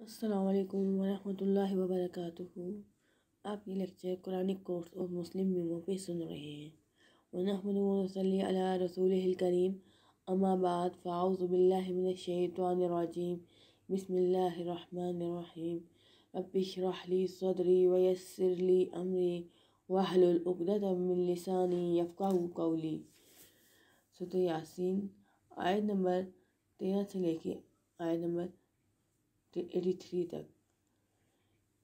السلام عليكم ورحمة الله وبركاته آپ کی لیکچر قرآن کورس اور مسلم میمو پہ سن رہے ہیں ونحمد ونصلي على رسوله الكريم اما بعد فاعوذ بالله من الشيطان الرجيم بسم الله الرحمن الرحيم رب اشرح لي صدري ويسر لي امري وحل الاقدت من لساني یفقہ قولي ستو یاسین آیت آية نمبر تیرہ سے لے کے آیت نمبر eighty three तक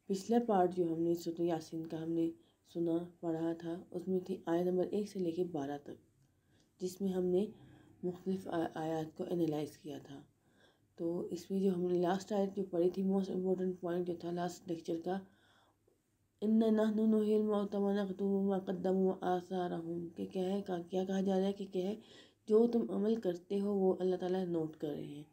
पिछला part जो हमने सुना यासिन का हमने सुना पढ़ा था उसमें थी आय नंबर एक से लेकर बारह तक जिसमें हमने मुख्तफ आयात को एनालाइज किया था तो इसमें जो हमने लास्ट आयत जो पढ़ी थी मोस्ट इम्पोर्टेंट पॉइंट जो था लास्ट लेक्चर का इन्नाकदम नहनुमकदम आसार कि क्या है क्या कहा जा रहा है कि क्या है जो तुम अमल करते हो वो अल्लाह ताला नोट कर रहे हैं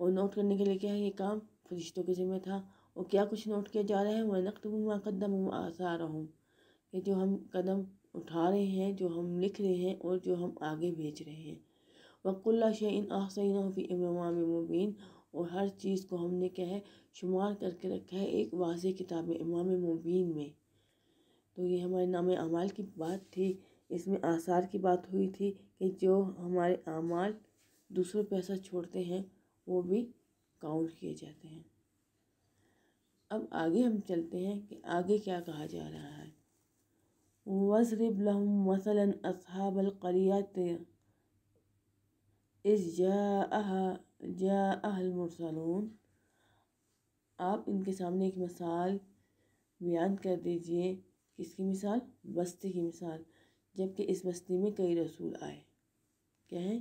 और नोट करने के लिए क्या है ये काम फरिश्तों के ज़िम्मे था और क्या कुछ नोट किया जा रहा है वह नकद वहाँ कदम आसार हूँ कि जो हम कदम उठा रहे हैं जो हम लिख रहे हैं और जो हम आगे भेज रहे हैं वकुल्ला शहीन आसिन फ़ी इमाम मुबीन और हर चीज़ को हमने क्या है शुमार करके रखा है एक वाज किताब इमाम मुबीन में तो ये हमारे नाम अमाल की बात थी इसमें आसार की बात हुई थी कि जो हमारे अमाल दूसरों पैसा छोड़ते हैं वो भी काउंट किए जाते हैं अब आगे हम चलते हैं कि आगे क्या कहा जा रहा है वसरब लहम मसलन असहाबलकरियात इस जा जा अहल आप इनके सामने एक मिसाल बयान कर दीजिए किसकी मिसाल बस्ती की मिसाल जबकि इस बस्ती में कई रसूल आए क्या है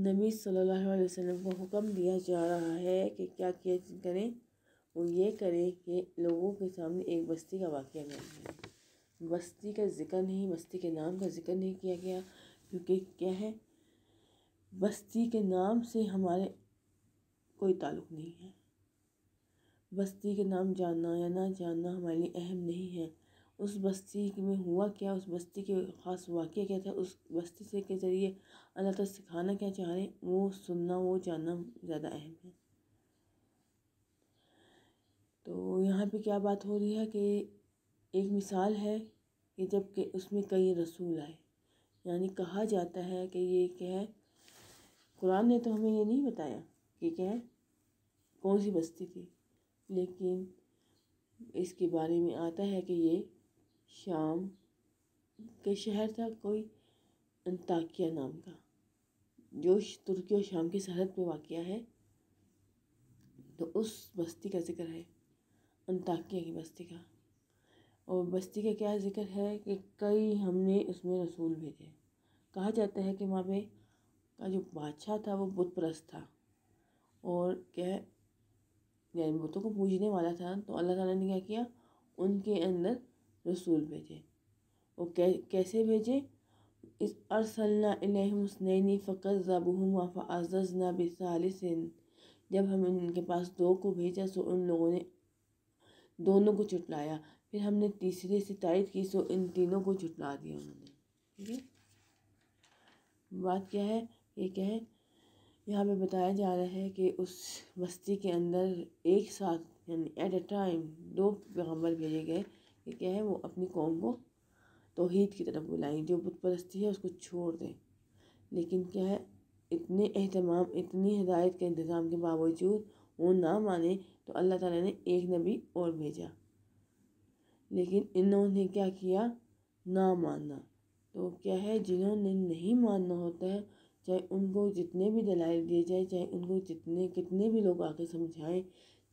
नबी सल्लल्लाहु अलैहि वसल्लम को हुक्म दिया जा रहा है कि क्या किया करें वो ये करें कि लोगों के सामने एक बस्ती का वाक़ करें बस्ती का जिक्र नहीं बस्ती के नाम का जिक्र नहीं किया गया क्योंकि क्या है बस्ती के नाम से हमारे कोई ताल्लुक़ नहीं है बस्ती के नाम जानना या ना जानना हमारे लिए अहम नहीं है उस बस्ती में हुआ क्या उस बस्ती के ख़ास वाक़ क्या था उस बस्ती से के ज़रिए अल्लाह तक सिखाना क्या चाह रहे वो सुनना वो जानना ज़्यादा अहम है तो यहाँ पे क्या बात हो रही है कि एक मिसाल है कि जब के उसमें कई रसूल आए यानी कहा जाता है कि ये क्या है कुरान ने तो हमें ये नहीं बताया कि क्या है कौन सी बस्ती थी लेकिन इसके बारे में आता है कि ये शाम के शहर था कोई अंताकिया नाम का जो तुर्की और शाम की सरहद पे वाक़ है तो उस बस्ती का जिक्र है अंताकिया की बस्ती का और बस्ती का क्या जिक्र है कि कई हमने उसमें रसूल भेजे कहा जाता है कि वहाँ पे का जो बादशाह था वो बुत प्रस्त था और क्या यानी बुतों को पूजने वाला था तो अल्लाह ताला ने क्या किया उनके अंदर रसूल भेजे वो कै, कैसे भेजे इस अरसलना इलहमसनैनी फ़कत ज़बहुमा फ़ाज़ना बिसालिसिन जब हम उनके पास दो को भेजा सो उन लोगों ने दोनों को चुटलाया फिर हमने तीसरे से तारीफ की सो इन तीनों को चुटला दिया उन्होंने ठीक है बात क्या है ये क्या है यहाँ पे बताया जा रहा है कि उस बस्ती के अंदर एक साथ यानी एट अ टाइम दो पैगम्बर भेजे गए कि क्या है वो अपनी कौम को तोहद की तरफ बुलाएं जो बुत परस्ती है उसको छोड़ दें लेकिन क्या है इतने अहतमाम इतनी हदायत के इंतज़ाम के बावजूद वो ना माने तो अल्लाह ताला ने एक नबी और भेजा लेकिन इन्होंने क्या किया ना मानना तो क्या है जिन्होंने नहीं मानना होता है चाहे उनको जितने भी दलाइल दिए जाए चाहे उनको जितने कितने भी लोग आके समझाएं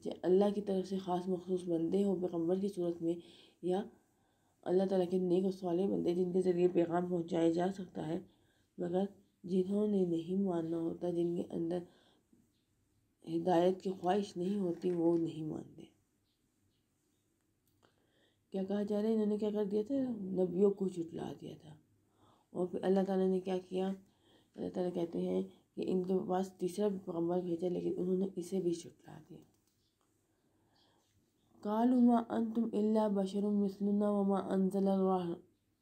चाहे अल्लाह की तरफ से ख़ास मखसूस बंदे हो पैगम्बर की सूरत में या अल्लाह ताला के नेक सवाले वाले बंदे जिनके ज़रिए पैगाम पहुँचाया जा सकता है मगर जिन्होंने नहीं मानना होता जिनके अंदर हिदायत की ख्वाहिश नहीं होती वो नहीं मानते क्या कहा जा रहा है इन्होंने क्या कर दिया था नबियों को चुटला दिया था और फिर अल्लाह ताला ने क्या किया अल्लाह ताला कहते हैं कि इनके पास तीसरा पैगम्बर भेजा लेकिन उन्होंने इसे भी चुटला दिया قالوا ما أنتم إلا بشر مثلنا وما أنزل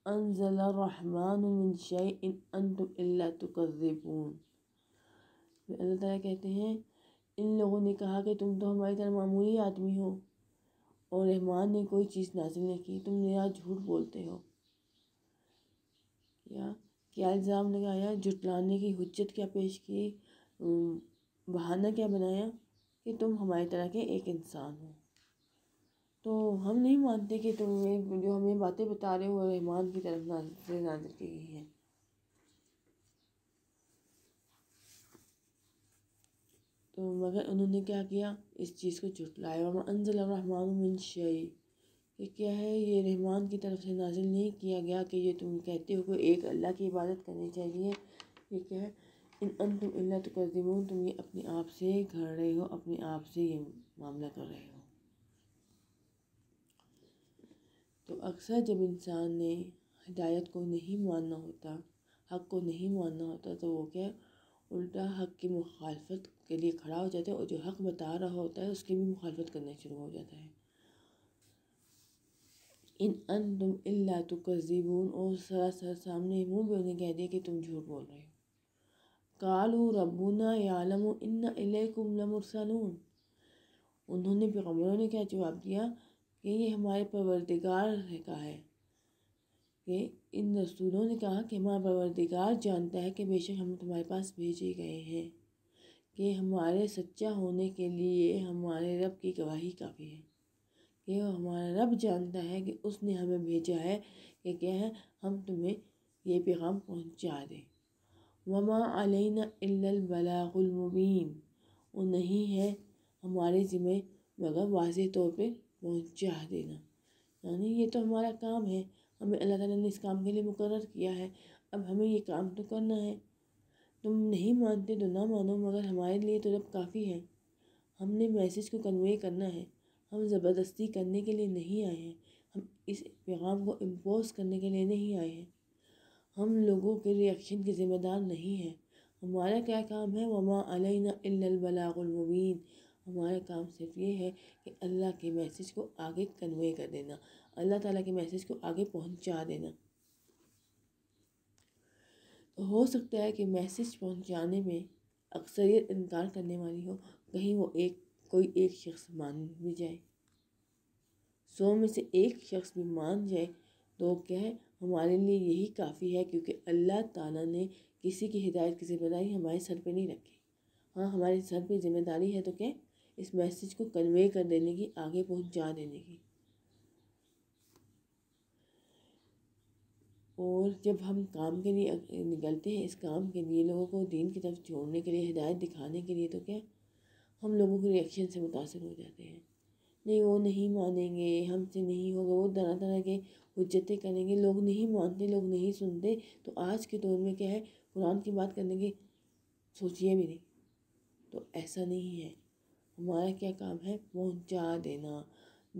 أنزل الرحمن من شيء إن أنتم إلا تكذبون अल्लाह ताला कहते हैं इन लोगों ने कहा कि तुम तो हमारी तरह मामूली आदमी हो और रहमान ने कोई चीज़ नाजिल नहीं की तुम मेरा झूठ बोलते हो या क्या इल्ज़ाम लगाया झुटलाने की हजत क्या पेश की बहाना क्या बनाया कि तुम हमारी तरह के एक इंसान हो तो हम नहीं मानते कि ये जो हमें बातें बता रहे हो रहमान की तरफ से नाजिल की गई है तो मगर उन्होंने क्या किया इस चीज़ को झुटलाया और अनजल रहमान मिन शई ये क्या है ये रहमान की तरफ से नाजिल नहीं किया गया कि ये तुम कहते हो कि एक अल्लाह की इबादत करनी चाहिए ये क्या है इन अन तुम अल्लाह तो कर तुम ये अपने आप से घड़ रहे हो अपने आप से ये मामला कर रहे हो तो अक्सर जब इंसान ने हिदायत को नहीं मानना होता हक को नहीं मानना होता तो वो क्या उल्टा हक की मुखालफत के लिए खड़ा हो जाता है और जो हक बता रहा होता है उसकी भी मुखालफत करना शुरू हो जाता है इन अन तुम अल्ला तो कजीबून और सरासर सामने मुँह भी उन्हें कह दिया कि तुम झूठ बोल रहे हो कालू रबूना यालम इन्ना इलेकुम लमुरसलून उन्होंने पैगम्बरों ने क्या जवाब दिया कि ये हमारे परवरदिगार का है कि इन रसूलों ने कहा कि हमारा परवरदिगार जानता है कि बेशक हम तुम्हारे पास भेजे गए हैं कि हमारे सच्चा होने के लिए हमारे रब की गवाही काफ़ी है कि हमारा रब जानता है कि उसने हमें भेजा है कि क्या है हम तुम्हें ये पैगाम पहुँचा दें वमा अलैना इल्लल वो नहीं है हमारे ज़िम्मे मगर वाज तौर पर पहुँचा देना यानी ये तो हमारा काम है हमें अल्लाह ताला ने इस काम के लिए मुकर किया है अब हमें ये काम तो करना है तुम नहीं मानते तो ना मानो मगर हमारे लिए तो रब काफ़ी है हमने मैसेज को कन्वे करना है हम ज़बरदस्ती करने के लिए नहीं आए हैं हम इस पैगाम को इम्पोज करने के लिए नहीं आए हैं हम लोगों के रिएक्शन के ज़िम्मेदार नहीं हैं हमारा क्या काम है वमा अलैना इल्लल बलागुल मुबीन हमारा काम सिर्फ ये है कि अल्लाह के मैसेज को आगे कन्वे कर देना अल्लाह ताला के मैसेज को आगे पहुंचा देना तो हो सकता है कि मैसेज पहुंचाने में अक्सरियत इनकार करने वाली हो कहीं वो एक कोई एक शख्स मान भी जाए सौ में से एक शख्स भी मान जाए तो क्या है हमारे लिए यही काफ़ी है क्योंकि अल्लाह ताला ने किसी की हिदायत की जिम्मेदारी हमारे सर पे नहीं रखी हाँ हमारे सर पे जिम्मेदारी है तो क्या इस मैसेज को कन्वे कर देने की आगे पहुंचा देने की और जब हम काम के लिए निकलते हैं इस काम के लिए लोगों को दीन की तरफ जोड़ने के लिए हिदायत दिखाने के लिए तो क्या हम लोगों के रिएक्शन से मुतासर हो जाते हैं नहीं वो नहीं मानेंगे हमसे नहीं होगा वो तरह तरह के हजतें करेंगे लोग नहीं मानते लोग नहीं सुनते तो आज के दौर में क्या है कुरान की बात करने के सोचिए भी नहीं तो ऐसा नहीं है हमारा क्या काम है पहुंचा देना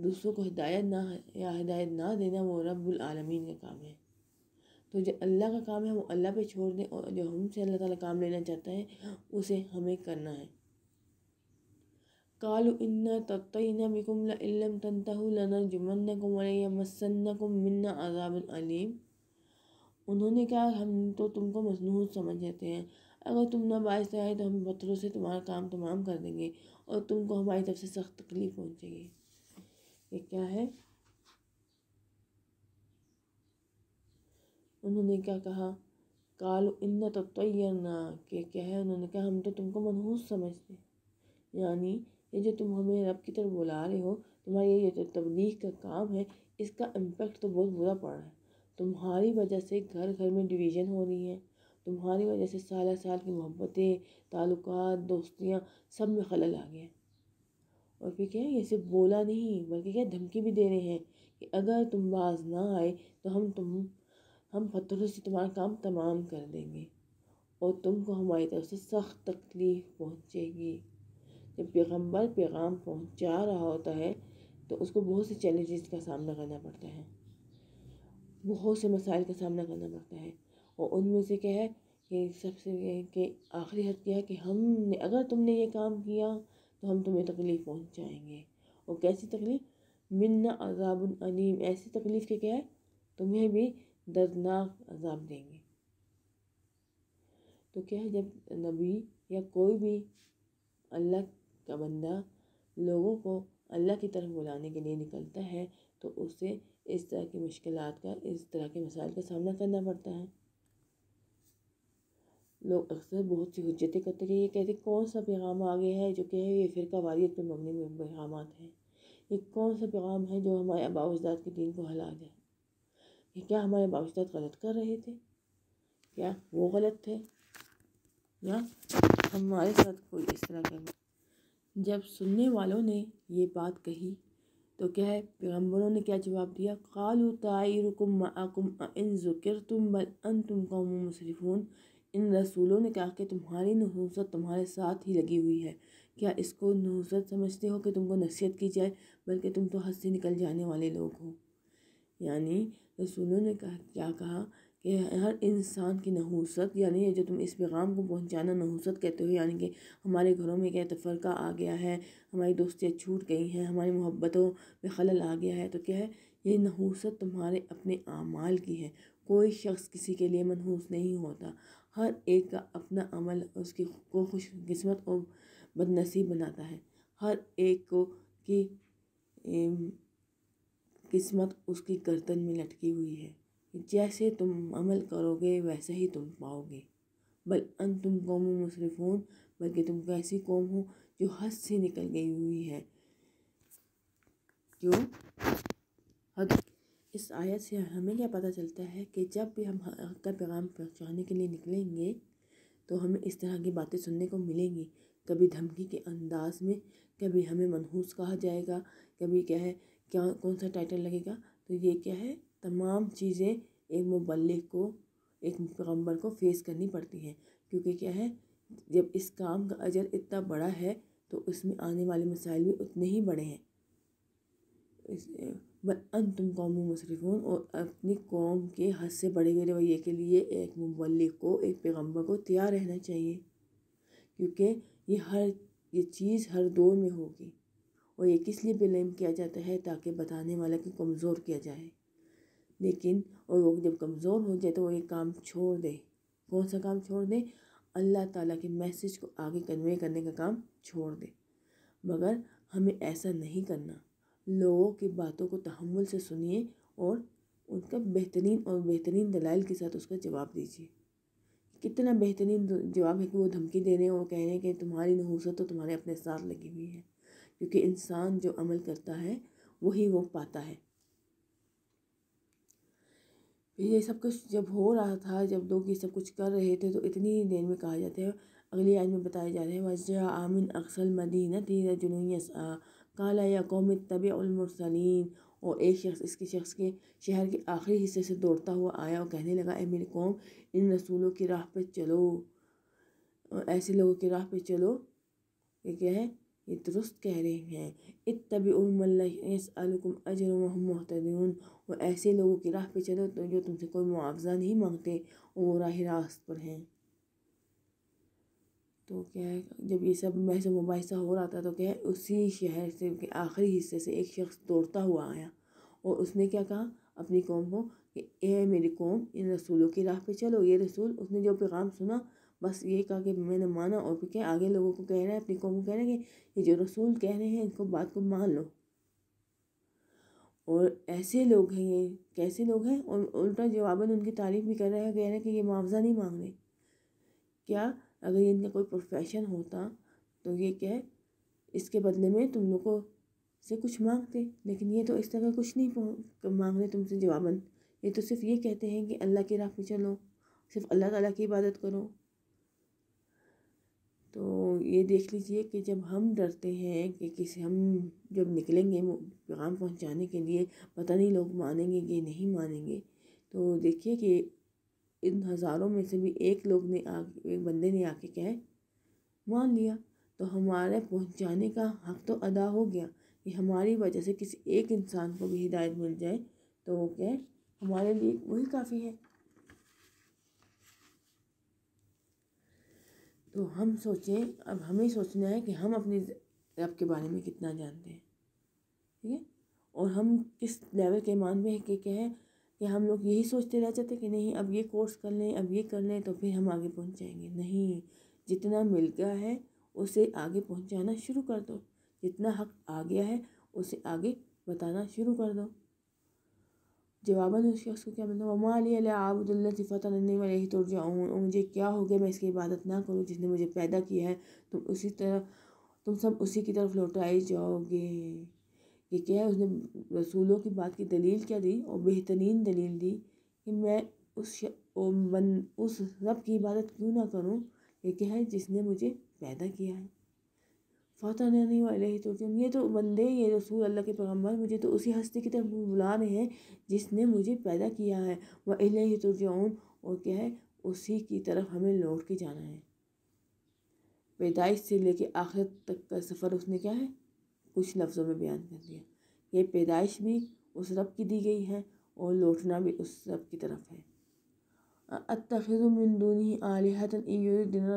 दूसरों को हिदायत ना या हिदायत ना देना वो रबालमीन का काम है तो जो अल्लाह का काम है वो अल्लाह पे छोड़ दें और जो हमसे अल्लाह ताला काम लेना चाहता है उसे हमें करना है कालू इन्ना तत्तना बिकुम लम तनतहु को मसन्ना को मन्ना अजाबलीम उन्होंने कहा हम तो तुमको मसनूस समझ लेते हैं अगर तुम ना बायस आए तो हम पत्थरों से तुम्हारा काम तमाम कर देंगे और तुमको हमारी तरफ से सख्त तकलीफ़ पहुँचेगी ये क्या है उन्होंने क्या कहा काल इन तो ना के क्या है उन्होंने कहा हम तो तुमको मनहूस समझते यानी ये जो तुम हमें रब की तरफ बुला रहे हो तुम्हारी ये जो तबलीग का काम है इसका इम्पेक्ट तो बहुत बुरा पड़ रहा है तुम्हारी वजह से घर घर में डिवीज़न हो रही है तुम्हारी वजह से साल साल की मोहब्बतें ताल्लुक दोस्तियाँ सब में खलल आ गया और फिर क्या ये सिर्फ बोला नहीं बल्कि क्या धमकी भी दे रहे हैं कि अगर तुम बाज ना आए तो हम तुम हम पत्थरों से तुम्हारा काम तमाम कर देंगे और तुमको हमारी तरफ से सख्त तकलीफ़ पहुँचेगी जब पैगम्बर पैगाम पहुँचा रहा होता है तो उसको बहुत से चैलेंजेस का सामना करना पड़ता है बहुत से मसाइल का सामना करना पड़ता है और उनमें से क्या है कि सबसे कि आखिरी हद क्या है कि हमने अगर तुमने ये काम किया तो हम तुम्हें तकलीफ़ पहुँचाएँगे और कैसी तकलीफ़ मिन्ना अजाबन ऐसी तकलीफ़ के क्या है तुम्हें भी दर्दनाक अजाब देंगे तो क्या है जब नबी या कोई भी अल्लाह का बंदा लोगों को अल्लाह की तरफ बुलाने के लिए निकलता है तो उसे इस तरह की मुश्किल का इस तरह के मसाइल का सामना करना पड़ता है लोग अक्सर बहुत सी हजतें करते रहे ये कहते कौन सा पैगाम आ गया है जो कि है ये फ़िरका वारियत पर मबनी पैगाम हैं ये कौन सा पैगाम है जो हमारे आबा के दिन को हिला जाए ये क्या हमारे आबा गलत कर रहे थे क्या वो गलत थे या हमारे साथ कोई इस तरह का जब सुनने वालों ने ये बात कही तो क्या है पैगम्बरों ने क्या जवाब दिया कालू ताई आकुम इन ज़ुकर तुम बल अन तुम कौम मुसरफ़ून इन रसूलों ने कहा कि तुम्हारी नहूसत तुम्हारे साथ ही लगी हुई है क्या इसको नहूसत समझते हो कि तुमको नसीहत की जाए बल्कि तुम तो हद से निकल जाने वाले लोग हो यानी रसूलों ने कहा क्या कहा कि हर इंसान की नहूसत यानी जो तुम इस पैगाम को पहुंचाना नहूसत कहते हो यानी कि हमारे घरों में क्या तफरका आ गया है हमारी दोस्तियाँ छूट गई हैं हमारी मोहब्बतों में खलल आ गया है तो क्या है ये नहूसत तुम्हारे अपने आमाल की है कोई शख्स किसी के लिए मनहूस नहीं होता हर एक का अपना अमल उसकी को खुशकस्मत और बदनसीब बनाता है हर एक को की किस्मत उसकी गर्दन में लटकी हुई है जैसे तुम अमल करोगे वैसे ही तुम पाओगे बल अन तुम कौम मुसरफून बल्कि तुम कैसी कौम हो जो हद से निकल गई हुई है जो हद इस आयत से हमें क्या पता चलता है कि जब भी हम हक का पैगाम पहुँचाने के लिए निकलेंगे तो हमें इस तरह की बातें सुनने को मिलेंगी कभी धमकी के अंदाज में कभी हमें मनहूस कहा जाएगा कभी क्या है क्या कौन सा टाइटल लगेगा तो ये क्या है तमाम चीज़ें एक मुबलग को एक पैगम्बर को फेस करनी पड़ती हैं क्योंकि क्या है जब इस काम का अजर इतना बड़ा है तो उसमें आने वाले मसाइल भी उतने ही बड़े हैं इस अन तुम कौम मशरफ़ून और अपनी कौम के हद से बड़े हुए रवैये के लिए एक ममलिक को एक पैगम्बर को तैयार रहना चाहिए क्योंकि ये हर ये चीज़ हर दौर में होगी और ये किस लिए ब्लेम किया जाता है ताकि बताने वाला को कमज़ोर किया जाए लेकिन और वो जब कमज़ोर हो जाए तो वो ये काम छोड़ दे कौन सा काम छोड़ दे अल्लाह ताला के मैसेज को आगे कन्वे करने का काम छोड़ दे मगर हमें ऐसा नहीं करना लोगों की बातों को तहमुल से सुनिए और उनका बेहतरीन और बेहतरीन दलाइल के साथ उसका जवाब दीजिए कितना बेहतरीन जवाब है कि वो धमकी दे रहे हैं और कह रहे हैं कि तुम्हारी नहूसत तो तुम्हारे अपने साथ लगी हुई है क्योंकि इंसान जो अमल करता है वही वो पाता है ये सब कुछ जब हो रहा था जब लोग ये सब कुछ कर रहे थे तो इतनी ही देर में कहा जाता है अगली आज में बताया जा रहा है वजह आमिन अक्सल मदीना तीन जुनूस काला या कौम तबीमरसलिन और एक शख्स इसके शख्स के शहर के आखिरी हिस्से से दौड़ता हुआ आया और कहने लगा ए मेरी कौम इन रसूलों की राह पर चलो ऐसे लोगों की राह पर चलो ये क्या है ये दुरुस्त कह रहे हैं इतबीसम अजर महतदून और ऐसे लोगों की राह पे चलो तो जो तुमसे कोई मुआवजा नहीं मांगते और वो राह रास्त पर हैं तो क्या है जब ये सब महसा मुबासा हो रहा था तो क्या है उसी शहर से के आखिरी हिस्से से एक शख्स दौड़ता हुआ आया और उसने क्या कहा अपनी कौम को कि ए मेरी कौम इन रसूलों की राह पे चलो ये रसूल उसने जो पैगाम सुना बस ये कहा कि मैंने माना और फिर क्या आगे लोगों को कह रहा है अपनी कौम को कह रहे हैं कि ये जो रसूल कह रहे हैं इनको बात को मान लो और ऐसे लोग हैं ये कैसे लोग हैं और उल्टा जवाबन उनकी तारीफ़ भी कर रहे हैं कह रहे हैं कि ये मुआवजा नहीं मांग रहे क्या अगर इनका कोई प्रोफेशन होता तो ये क्या है इसके बदले में तुम लोगों से कुछ मांगते लेकिन ये तो इस तरह कुछ नहीं मांग रहे तुमसे जवाबन ये तो सिर्फ ये कहते हैं कि अल्लाह की राह में चलो सिर्फ अल्लाह ताला की इबादत करो तो ये देख लीजिए कि जब हम डरते हैं कि किसी हम जब निकलेंगे पैगाम पहुंचाने के लिए पता नहीं लोग मानेंगे कि नहीं मानेंगे तो देखिए कि इन हज़ारों में से भी एक लोग ने आ एक बंदे ने आके क्या मान लिया तो हमारे पहुंचाने का हक तो अदा हो गया कि हमारी वजह से किसी एक इंसान को भी हिदायत मिल जाए तो वो क्या हमारे लिए वही काफ़ी है तो हम सोचें अब हमें सोचना है कि हम अपने रब के बारे में कितना जानते हैं ठीक है और हम किस लेवल के ईमान में है कि कहें है या हम लोग यही सोचते रह जाते कि नहीं अब ये कोर्स कर लें अब ये कर लें तो फिर हम आगे पहुँच जाएंगे नहीं जितना मिल गया है उसे आगे पहुँचाना शुरू कर दो जितना हक आ गया है उसे आगे बताना शुरू कर दो जवाबन उस शख्स को क्या मतलब अमाली आबुदल्ला सिफाता वाले ही तोड़ जाऊँ और मुझे क्या हो गया मैं इसकी इबादत ना करूँ जिसने मुझे पैदा किया है तुम उसी तरह तुम सब उसी की तरफ लौटाए जाओगे ये क्या है उसने रसूलों की बात की दलील क्या दी और बेहतरीन दलील दी कि मैं उस बन उस रब की इबादत क्यों ना करूं ये क्या है जिसने मुझे पैदा किया है फ़तह नहीं वाले तो क्यों ये तो बंदे ये रसूल अल्लाह के पैगम्बर मुझे तो उसी हस्ती की तरफ बुला रहे हैं जिसने मुझे पैदा किया है वह ही तो जाऊँ और क्या है उसी की तरफ हमें लौट के जाना है पैदाइश से लेके आखिर तक का सफ़र उसने क्या है कुछ लफ्ज़ों में बयान कर दिया ये पैदाइश भी उस रब की दी गई है और लौटना भी उस रब की तरफ है अतफ़िरमदूनी आलहतन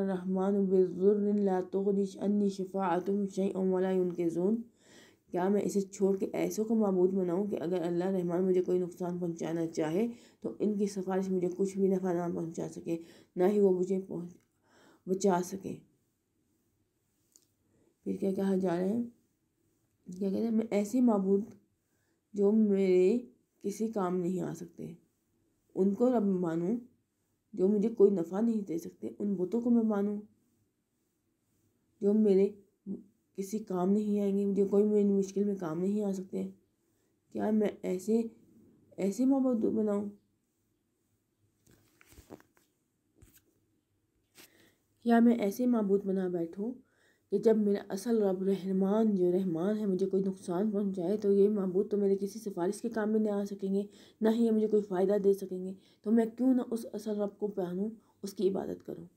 रहमान बिजुर्लातोदिश अन्य शई उमला उनके जून क्या मैं इसे छोड़ के ऐसों को मबूद बनाऊँ कि अगर अल्लाह रहमान मुझे कोई नुकसान पहुँचाना चाहे तो इनकी सिफारिश मुझे कुछ भी नफ़ा ना पहुँचा सके ना ही वो मुझे पहुँच बचा सके फिर क्या कहा जा रहा है क्या कहते हैं ऐसे मबूद जो मेरे किसी काम नहीं आ सकते उनको रब मानूँ जो मुझे कोई नफ़ा नहीं दे सकते उन बुतों को मैं मानूँ जो मेरे किसी काम नहीं आएंगे मुझे कोई मेरी मुश्किल में काम नहीं आ सकते क्या मैं ऐसे ऐसे मबूद बनाऊँ या मैं ऐसे मबूद बना बैठूँ कि जब मेरा असल रब रहमान जो रहमान है मुझे कोई नुकसान पहुंचाए तो ये महबूद तो मेरे किसी सिफारिश के काम में नहीं आ सकेंगे ना ही ये मुझे कोई फ़ायदा दे सकेंगे तो मैं क्यों ना उस असल रब को पहनूँ उसकी इबादत करूँ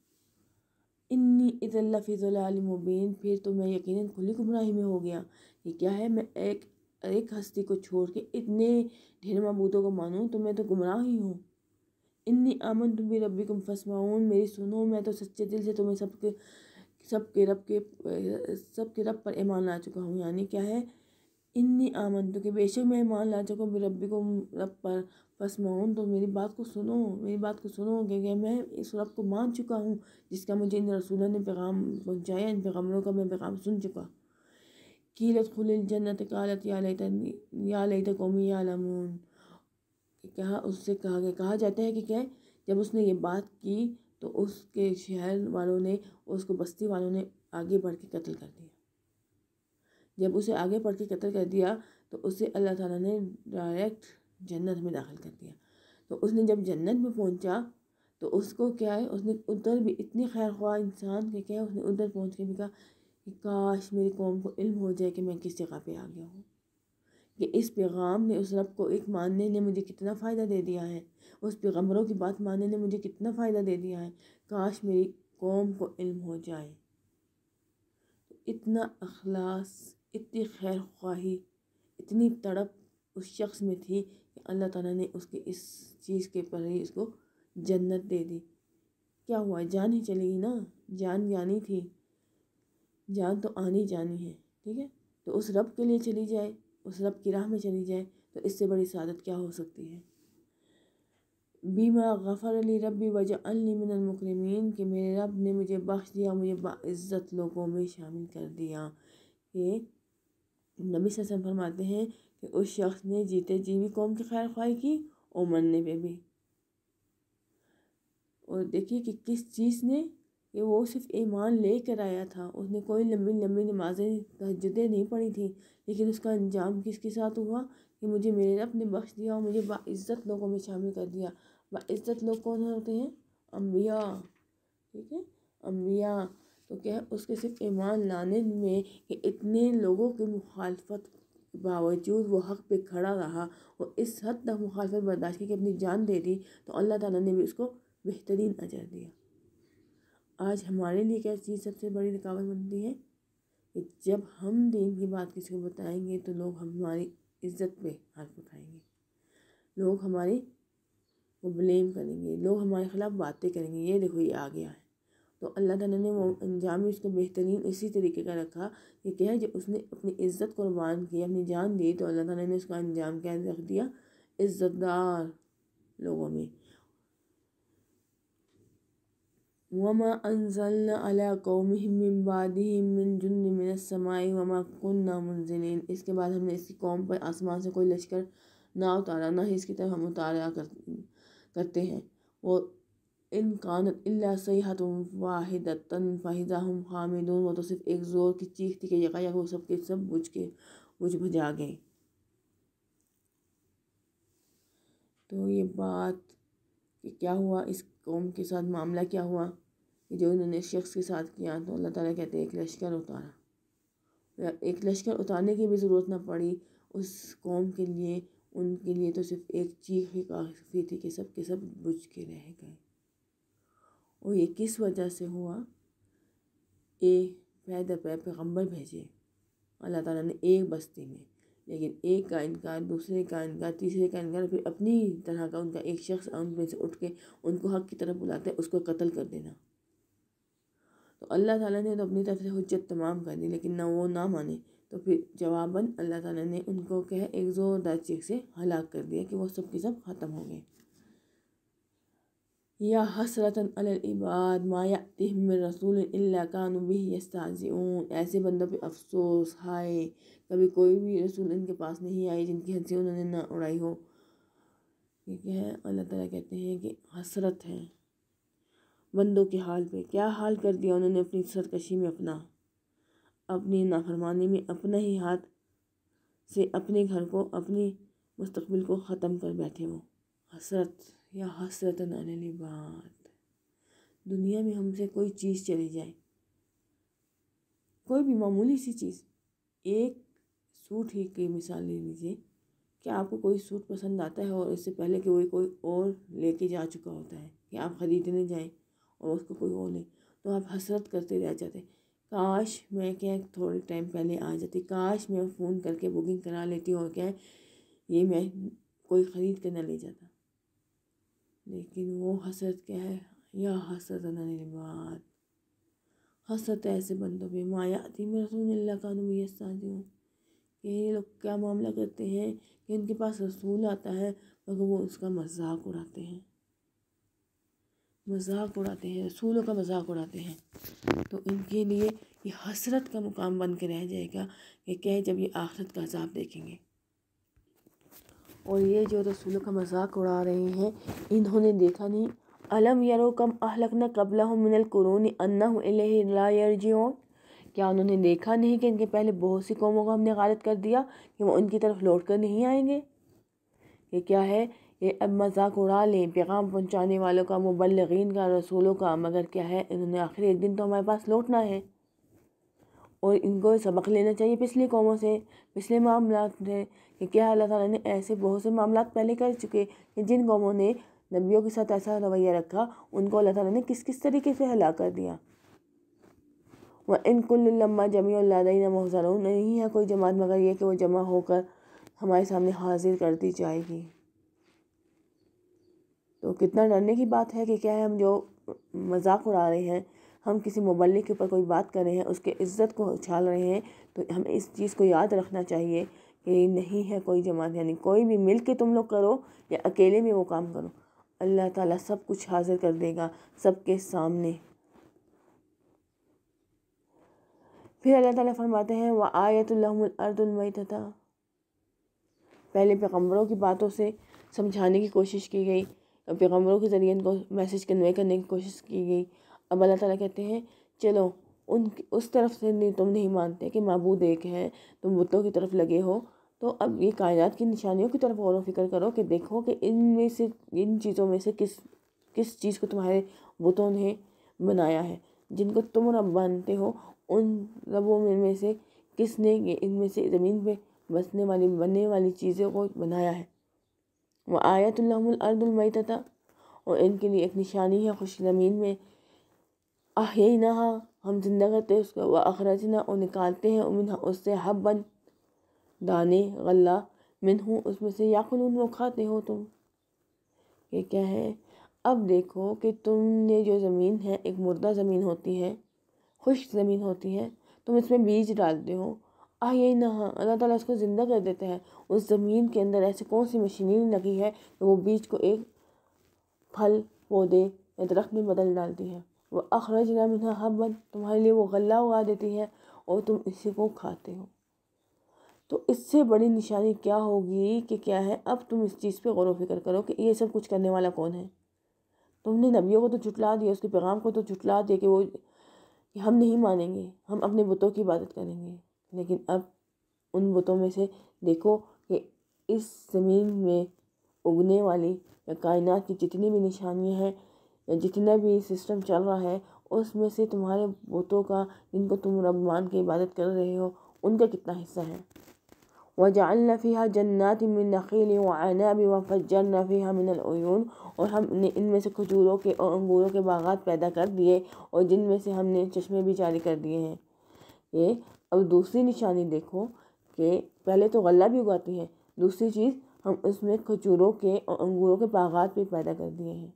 इन्नी इज़ल्ला फ़िज़ल मुबीन फिर तो मैं यकीन खुली गुमराही में हो गया ये क्या है मैं एक एक हस्ती को छोड़ के इतने ढेर महबूतों को मानूँ तो मैं तो गुमराह ही हूँ इन्नी आमन तुम भी रबी कुम फसमाऊँ मेरी सुनो मैं तो सच्चे दिल से तुम्हें सबके सब के रब के सब के रब पर ईमान ला चुका हूँ यानी क्या है इन्नी आमन तो कि बेशक मैं ईमान ला चुका हूँ रबी को रब पर बस तो मेरी बात को सुनो मेरी बात को सुनो क्योंकि मैं इस रब को मान चुका हूँ जिसका मुझे इन रसूलों ने पैगाम पहुँचाया इन पैगामों का मैं पैगाम सुन चुका कीलत खुल जन्नत कालत या लत या लत कौमी या लमून कहा उससे कहा गया कहा जाता है कि क्या जब उसने ये बात की तो उसके शहर वालों ने उसको बस्ती वालों ने आगे बढ़ के कत्ल कर दिया जब उसे आगे बढ़ के कत्ल कर दिया तो उसे अल्लाह ताला ने डायरेक्ट जन्नत में दाखिल कर दिया तो उसने जब जन्नत में पहुंचा तो उसको क्या है उसने उधर भी इतनी खैर ख्वाह इंसान के क्या है उसने उधर पहुँच के भी कहा कि काश मेरी कौम को इल्म हो जाए कि मैं किस जगह पर आ गया हूँ कि इस पैगाम ने उस रब को एक मानने ने मुझे कितना फ़ायदा दे दिया है उस पैगम्बरों की बात मानने ने मुझे कितना फ़ायदा दे दिया है काश मेरी कौम को इल्म हो जाए तो इतना अखलास इतनी खैर ख्वाही इतनी तड़प उस शख्स में थी कि अल्लाह ताला ने उसके इस चीज़ के पर ही उसको जन्नत दे दी क्या हुआ जान ही चली गई ना जान जानी थी जान तो आनी जानी है ठीक है तो उस रब के लिए चली जाए उस रब की राह में चली जाए तो इससे बड़ी शादत क्या हो सकती है बीमा गफ़र अली रबी वजह मिनमकरमीन कि मेरे रब ने मुझे बख्श दिया मुझे बाज़्ज़त लोगों में शामिल कर दिया कि नबी ससम फरमाते हैं कि उस शख्स ने जीते जी भी कौम की खैर ख्वाही की और मरने पर भी और देखिए कि किस चीज़ ने कि वो सिर्फ ईमान ले कर आया था उसने कोई लंबी लंबी नमाजें तजदें नहीं पढ़ी थी लेकिन उसका अंजाम किसके साथ हुआ कि मुझे मेरे रब ने बख्श दिया और मुझे बाज़्ज़त लोगों में शामिल कर दिया बाज़्ज़त लोग कौन होते हैं अम्बिया ठीक है अम्बिया तो क्या है उसके सिर्फ ईमान लाने में कि इतने लोगों की मुखालफत बावजूद वो हक पे खड़ा रहा और इस हद तक मुखालफत बर्दाश्त की कि अपनी जान दे दी तो अल्लाह ताला ने भी उसको बेहतरीन अजर दिया आज हमारे लिए क्या चीज़ सबसे बड़ी रुकावट बनती है कि जब हम दीन की बात किसी को बताएंगे तो लोग हमारी इज्जत पे हाथ उठाएंगे लोग हमारे को ब्लेम करेंगे लोग हमारे ख़िलाफ़ बातें करेंगे ये देखो ये आ गया है तो अल्लाह ताला ने वो अंजाम भी उसको बेहतरीन इसी तरीके का रखा कि क्या है जब उसने अपनी इज़्ज़त कुर्बान की अपनी जान दी तो अल्लाह ताला ने उसका अंजाम क्या रख दिया इज़्ज़तदार लोगों में वमा أنزلنا على قومهم من بعدهم من जुन من السماء वमा कुन्ना मुंजिलिन इसके बाद हमने इसकी कौम पर आसमान से कोई लश्कर ना उतारा ना ही इसकी तरफ हम उतारा कर, करते हैं वो इन कानत इल्ला सयाहत वाहिद तन फ़ाहिदा हम हामिदून वो तो सिर्फ एक ज़ोर की चीख थी कि यका वो सब के सब बुझ के बुझ भजा गए तो ये बात कि क्या हुआ इस कौम के साथ मामला क्या हुआ कि जो इन्होंने शख्स के साथ किया तो अल्लाह ताला कहते हैं एक लश्कर उतारा एक लश्कर उतारने की भी ज़रूरत ना पड़ी उस कौम के लिए उनके लिए तो सिर्फ एक चीख ही काफ़ी थी कि सब के सब बुझ के रह गए और ये किस वजह से हुआ ए पैद पे पैगम्बर भेजे अल्लाह ताला ने एक बस्ती में लेकिन एक का इनकार दूसरे का इनकार तीसरे का इनकार फिर अपनी तरह का उनका एक शख्स उनमें से उठ के उनको हक की तरफ बुलाते उसको कत्ल कर देना तो अल्लाह ताला ने तो अपनी तरफ से हजत तमाम कर दी लेकिन ना वो ना माने तो फिर जवाबन अल्लाह ताला ने उनको कह एक ज़ोरदार चीख से हलाक कर दिया कि वो सब के सब ख़त्म हो गए या हसरतन अलबाद माया तिहम रसूल कानबी यस्ताज़ून ऐसे बंदों पे अफसोस हाय कभी कोई भी रसूल इनके पास नहीं आई जिनकी हंसी उन्होंने ना उड़ाई हो ठीक है अल्लाह ताला कहते हैं कि हसरत है बंदों के हाल पे क्या हाल कर दिया उन्होंने अपनी सरकशी में अपना अपनी नाफरमानी में अपना ही हाथ से अपने घर को अपने मुस्तबिल को ख़त्म कर बैठे वो हसरत या हसरत नानी बात दुनिया में हमसे कोई चीज़ चली जाए कोई भी मामूली सी चीज़ एक सूट ही की मिसाल ले लीजिए कि आपको कोई सूट पसंद आता है और इससे पहले कि वो कोई और लेके जा चुका होता है कि आप ख़रीदने जाएं और उसको कोई वो नहीं तो आप हसरत करते रह जाते काश मैं क्या थोड़े टाइम पहले आ जाती काश मैं फ़ोन करके बुकिंग करा लेती और क्या ये मैं कोई ख़रीद के ना ले जाता लेकिन वो हसरत क्या है या हसरत अनबाद हसरत तो ऐसे बंदों पे मायाती मैं तो रसूल अल्लाह का अनुसाजी हूँ कि ये लोग क्या मामला करते हैं कि इनके पास रसूल आता है मगर वो उसका मजाक उड़ाते हैं मजाक उड़ाते हैं रसूलों का मजाक उड़ाते हैं तो इनके लिए ये हसरत का मुकाम बन के रह जाएगा कि क्या जब ये आखरत का अजाब देखेंगे और ये जो रसूलों का मजाक उड़ा रहे हैं इन्होंने देखा नहीं अलम यरो कम अहलकना कबला मिनल कुरून अन्नाजियोन क्या उन्होंने देखा नहीं कि इनके पहले बहुत सी कौमों को हमने गालत कर दिया कि वो उनकी तरफ लौट कर नहीं आएंगे ये क्या है अब मजाक उड़ा लें पैगाम पहुँचाने वालों का मुबलगिन का रसूलों का मगर क्या है इन्होंने आखिर एक दिन तो हमारे पास लौटना है और इनको सबक लेना चाहिए पिछली कौमों से पिछले मामला से कि क्या अल्लाह ताला ने ऐसे बहुत से मामला पहले कर चुके कि जिन कौमों ने नबियों के साथ ऐसा रवैया रखा उनको अल्लाह ताला ने किस किस तरीके से हला कर दिया व इनकुल्लम्मा जमी लदीना मोहजर नहीं है कोई जमात मगर यह कि वो जमा होकर हमारे सामने हाजिर कर दी जाएगी कितना डरने की बात है कि क्या है हम जो मजाक उड़ा रहे हैं हम किसी मुबल्ले के ऊपर कोई बात कर रहे हैं उसके इज़्ज़त को उछाल रहे हैं तो हमें इस चीज़ को याद रखना चाहिए कि नहीं है कोई जमात यानी कोई भी मिल के तुम लोग करो या अकेले में वो काम करो अल्लाह ताला सब कुछ हाजिर कर देगा सबके सामने फिर अल्लाह ताला फरमाते हैं व आयतुल्लमरदुलमैतः पहले पैगम्बरों की बातों से समझाने की कोशिश की गई तो पैगम्बरों के ज़रिए इनको मैसेज कन्वे करने की कोशिश की गई अब अल्लाह ताला कहते हैं चलो उन उस तरफ से नहीं तुम नहीं मानते कि मबूद एक है तुम बुतों की तरफ लगे हो तो अब ये कायनात की निशानियों की तरफ गौर फिक्र करो कि देखो कि इनमें से इन चीज़ों में से किस किस चीज़ को तुम्हारे बुतों ने बनाया है जिनको तुम रब मानते हो उन रबों में, में से किसने इनमें से ज़मीन पर बसने वाली बनने वाली चीज़ों को बनाया है वह व था और इनके लिए एक निशानी है खुश ज़मीन में आही ना हम जिंदा करते हैं वह अखरज ना और निकालते हैं उमिन उससे बन दाने गल्ला मिन हूँ उसमें से या खुलून वो खाते हो तुम ये क्या है अब देखो कि तुमने जो ज़मीन है एक मुर्दा ज़मीन होती है ख़ुश ज़मीन होती है तुम इसमें बीज डालते हो आइए ना अल्लाह ताला उसको ज़िंदा कर देते हैं उस ज़मीन के अंदर ऐसी कौन सी मशीनरी लगी है कि वो बीज को एक फल पौधे या दरख्त में बदल डालती है वह अखरज मिना हबन तुम्हारे लिए वो गला उगा देती है और तुम इसी को खाते हो तो इससे बड़ी निशानी क्या होगी कि क्या है अब तुम इस चीज़ पर गौर वफिक्र करो कि ये सब कुछ करने वाला कौन है तुमने नबियों को तो चुटला दिया उसके पैगाम को तो चुटला दिया कि वो हम नहीं मानेंगे हम अपने बुतों की इबादत करेंगे लेकिन अब उन बुतों में से देखो कि इस ज़मीन में उगने वाली या कायनात की जितनी भी निशानियाँ हैं या जितना भी सिस्टम चल रहा है उसमें से तुम्हारे बुतों का जिनको तुम रब मान के इबादत कर रहे हो उनका कितना हिस्सा है वजालना नफी जन्नात मिन नखील वनाब व फजरना फ़ीहा मिनलून और हमने इनमें से खजूरों के और अंगूरों के बागात पैदा कर दिए और जिनमें से हमने चश्मे भी जारी कर दिए हैं ये अब दूसरी निशानी देखो कि पहले तो गला भी उगाती हैं दूसरी चीज़ हम उसमें खजूरों के और अंगूरों के बागात भी पैदा कर दिए हैं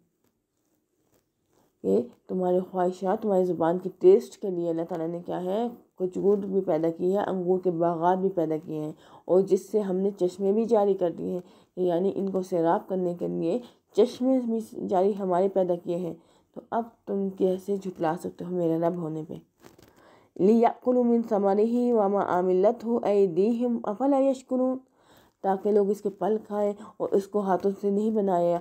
कि तुम्हारी ख्वाहिशात तुम्हारी ज़ुबान के टेस्ट के लिए अल्लाह ताला ने क्या है खजूर भी पैदा की है अंगूर के बागात भी पैदा किए हैं और जिससे हमने चश्मे भी जारी कर दिए हैं यानी इनको सैराब करने के लिए चश्मे भी जारी हमारे पैदा किए हैं तो अब तुम कैसे झुटला सकते हो मेरा रब होने पर लियाकुलू मिन समर ही वामा आमिलत हो ए दी हिम अफला यशकुरून ताकि लोग इसके पल खाएं और इसको हाथों से नहीं बनाया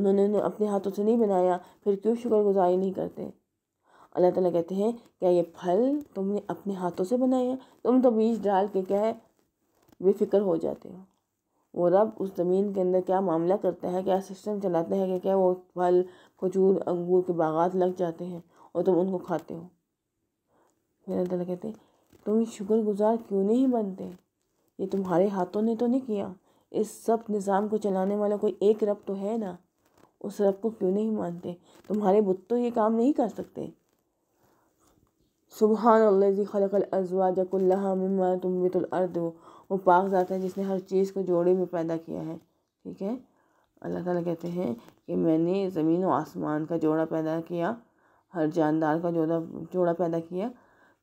उन्होंने अपने हाथों से नहीं बनाया फिर क्यों शुक्रगुजारी नहीं करते अल्लाह ताला कहते हैं क्या ये फल तुमने अपने हाथों से बनाया तुम तो बीज डाल के क्या है बेफिक्र हो जाते हो वो रब उस ज़मीन के अंदर क्या मामला करता है क्या सिस्टम चलाते हैं कि क्या वो फल खजूर अंगूर के बागात लग जाते हैं और तुम उनको खाते हो मेरा अल्लाह कहते तुम शुक्र गुज़ार क्यों नहीं बनते ये तुम्हारे हाथों ने तो नहीं किया इस सब निज़ाम को चलाने वाला कोई एक रब तो है ना उस रब को क्यों नहीं मानते तुम्हारे बुत तो ये काम नहीं कर सकते सुबहान अल्लाजी खलकल अजवाजकुल्लामा तुम बितुलर्द हो वो पाक जाता है जिसने हर चीज़ को जोड़े में पैदा किया है ठीक है अल्लाह ताला कहते हैं कि मैंने ज़मीन व आसमान का जोड़ा पैदा किया हर जानदार का जोड़ा जोड़ा पैदा किया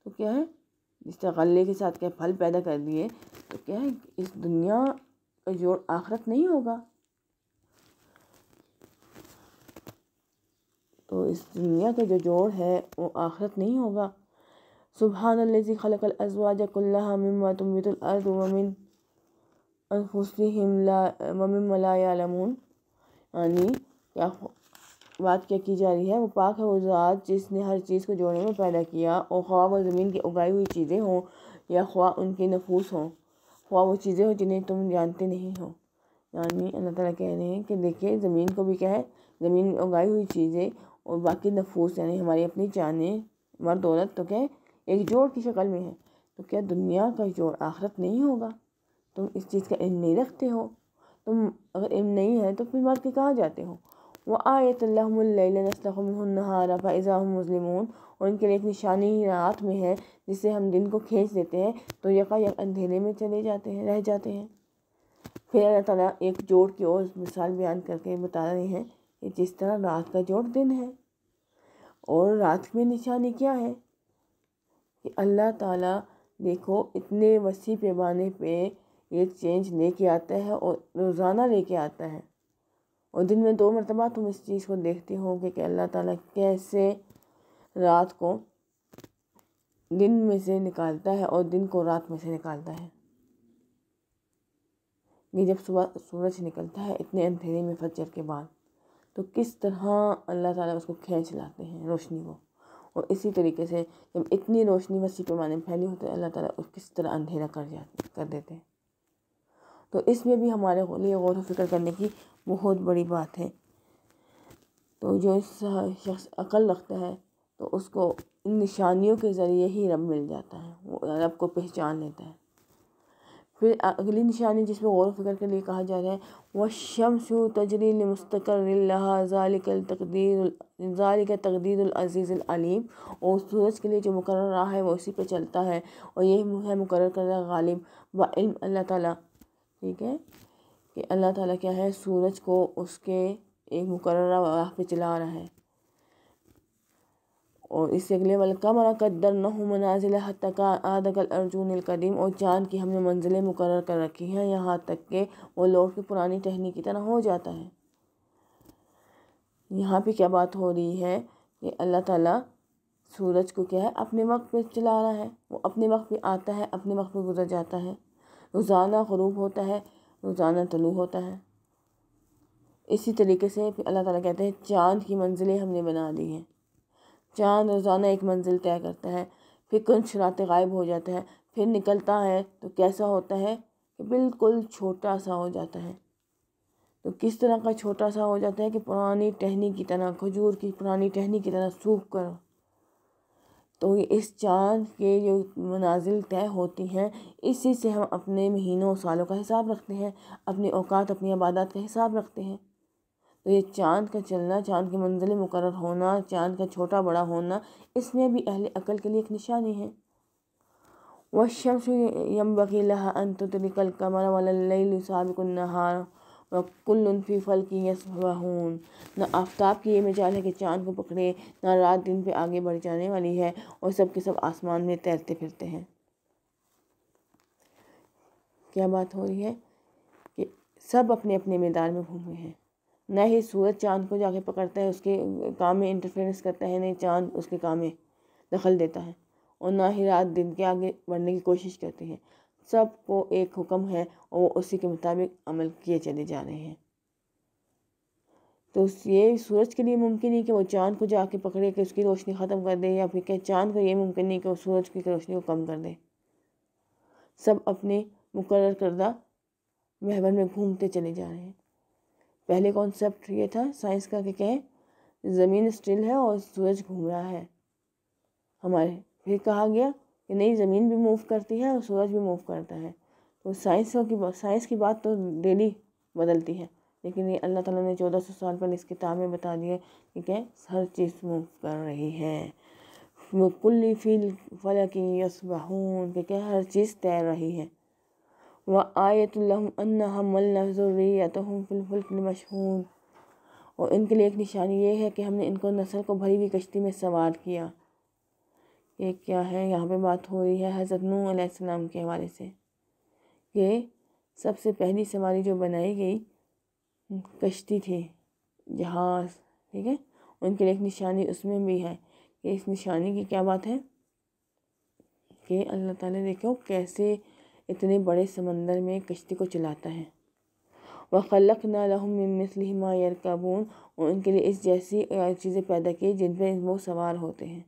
तो क्या है जिसने गले के साथ क्या फल पैदा कर दिए तो क्या है इस दुनिया का जोड़ आखरत नहीं होगा तो इस दुनिया का जो जोड़ है वो आखरत नहीं होगा सुबहान लजी खलकल अजवाज कुल्ला तुम्बितमिन अनफुसम वमिन यानी क्या बात क्या की जा रही है वो पाक है वो ज़ात जिसने हर चीज़ को जोड़ने में पैदा किया और ख्वा वो ज़मीन की उगाई हुई चीज़ें हों या ख्वा उनके नफूस हों ख्वा वो चीज़ें हों जिन्हें तुम जानते नहीं हो यानी अल्लाह ताला कह रहे हैं कि देखिए ज़मीन को भी क्या है ज़मीन में उगाई हुई चीज़ें और बाकी नफूस यानी हमारी अपनी जानें मर दौलत तो क्या एक जोड़ की शक्ल में है तो क्या दुनिया का जोड़ आखरत नहीं होगा तुम इस चीज़ का इल्म नहीं रखते हो तुम अगर इल्म नहीं है तो फिर मर्द के कहाँ जाते हो व आयतल्लाहारा फ़ैज़ा मुजलिमून और उनके लिए एक निशानी रात में है जिससे हम दिन को खींच देते हैं तो यका यक अंधेरे में चले जाते हैं रह जाते हैं फिर अल्लाह ताला एक जोड़ की ओर मिसाल बयान करके बता रहे हैं कि जिस तरह रात का जोड़ दिन है और रात में निशानी क्या है कि अल्लाह ताला देखो इतने वसी पैमाने पे एक चेंज लेके आता है और रोज़ाना लेके आता है और दिन में दो मरतबा तुम इस चीज़ को देखते हो कि अल्लाह ताला कैसे रात को दिन में से निकालता है और दिन को रात में से निकालता है ये जब सुबह सूरज निकलता है इतने अंधेरे में फजर के बाद तो किस तरह अल्लाह ताला उसको खींच लाते हैं रोशनी को और इसी तरीके से जब इतनी रोशनी मसीह पैमाने में फैली होती तो है अल्लाह ताला किस तरह अंधेरा कर जा कर देते हैं तो इसमें भी हमारे लिए गौर फिक्र करने की बहुत बड़ी बात है तो जो इस शख्स अकल रखता है तो उसको इन निशानियों के ज़रिए ही रब मिल जाता है वो रब को पहचान लेता है फिर अगली निशानी जिसमें गौर फिक्र के लिए कहा जा रहा है वह शमस तजरी मुस्तकर तकदीर का तकदीर और सूरज के लिए जो मुकर रहा है वो उसी पर चलता है और यही है मुकर कर रहा गालिब व इल्म अल्लाह ताली ठीक है कि अल्लाह ताला क्या है सूरज को उसके एक मुकर राह पे चला रहा है और इससे अगले वाले कमर कदर न मनाजिल आदकल अर्जुन कदीम और चाँद की हमने मंजिलें मुकर कर रखी हैं यहाँ तक के वो लौट के पुरानी टहनी की तरह हो जाता है यहाँ पे क्या बात हो रही है कि अल्लाह ताला सूरज को क्या है अपने वक्त पे चला रहा है वो अपने वक्त पे आता है अपने वक्त पे गुजर जाता है रोज़ाना ग़रूब होता है रोज़ाना तलु होता है इसी तरीके से अल्लाह ताला कहते हैं चांद की मंजिलें हमने बना दी हैं चांद रोज़ाना एक मंजिल तय करता है फिर कुछ रातें गायब हो जाता है फिर निकलता है तो कैसा होता है कि बिल्कुल छोटा सा हो जाता है तो किस तरह का छोटा सा हो जाता है कि पुरानी टहनी की तरह खजूर की पुरानी टहनी की तरह सूख कर तो इस चाँद के जो मनाजिल तय होती हैं इसी से हम अपने महीनों सालों का हिसाब रखते हैं अपनी औकात अपनी आबादात का हिसाब रखते हैं तो ये चाँद का चलना चाँद के मंजिल मुकर होना चाँद का छोटा बड़ा होना इसमें भी अहल अकल के लिए एक निशानी है वशम यम बकीला अंतरिकल कमर वाल साबिक नहार कुल्लुन फी फल की यसबहून ना आफ्ताब की ये मिजाल है कि चाँद को पकड़े ना रात दिन पे आगे बढ़ जाने वाली है और सब के सब आसमान में तैरते फिरते हैं क्या बात हो रही है कि सब अपने अपने मैदान में घूमे हैं न ही सूरज चाँद को जाके पकड़ता है उसके काम में इंटरफेरेंस करता है नहीं चाँद उसके काम में दखल देता है और ना ही रात दिन के आगे बढ़ने की कोशिश करती है सब को एक हुक्म है और वो उसी के मुताबिक अमल किए चले जा रहे हैं तो ये सूरज के लिए मुमकिन है कि वो चाँद को जाके पकड़े कि उसकी रोशनी ख़त्म कर दे या फिर कहें चांद को ये मुमकिन नहीं कि वो सूरज की रोशनी को कम कर दे सब अपने मुकर करदा महवन में घूमते चले जा रहे हैं पहले कॉन्सेप्ट ये था साइंस का कि कहें ज़मीन स्टिल है और सूरज घूम रहा है हमारे फिर कहा गया कि नहीं ज़मीन भी मूव करती है और सूरज भी मूव करता है तो साइंस की साइंस की बात तो डेली बदलती है लेकिन ये अल्लाह ताला ने चौदह सौ साल पहले इस किताब में बता दिया कि क्या हर चीज़ मूव कर रही है वो कुल्ली फील फलकी यसबहून के क्या हर चीज़ तैर रही है वह आयतुल्लम अन्ना हमल तो हम फिलफुल मशहून और इनके लिए एक निशानी ये है कि हमने इनको नस्ल को भरी हुई कश्ती में सवार किया ये क्या है यहाँ पे बात हो रही है हज़रत नू आसम के हवाले से ये सबसे पहली सवारी जो बनाई गई कश्ती थी जहाज़ ठीक है उनके लिए एक निशानी उसमें भी है कि इस निशानी की क्या बात है कि अल्लाह ताला देखो कैसे इतने बड़े समंदर में कश्ती को चलाता है व खलक नामसलिमा यरकाबून उनके लिए इस जैसी चीज़ें पैदा की जिन पर वो सवार होते हैं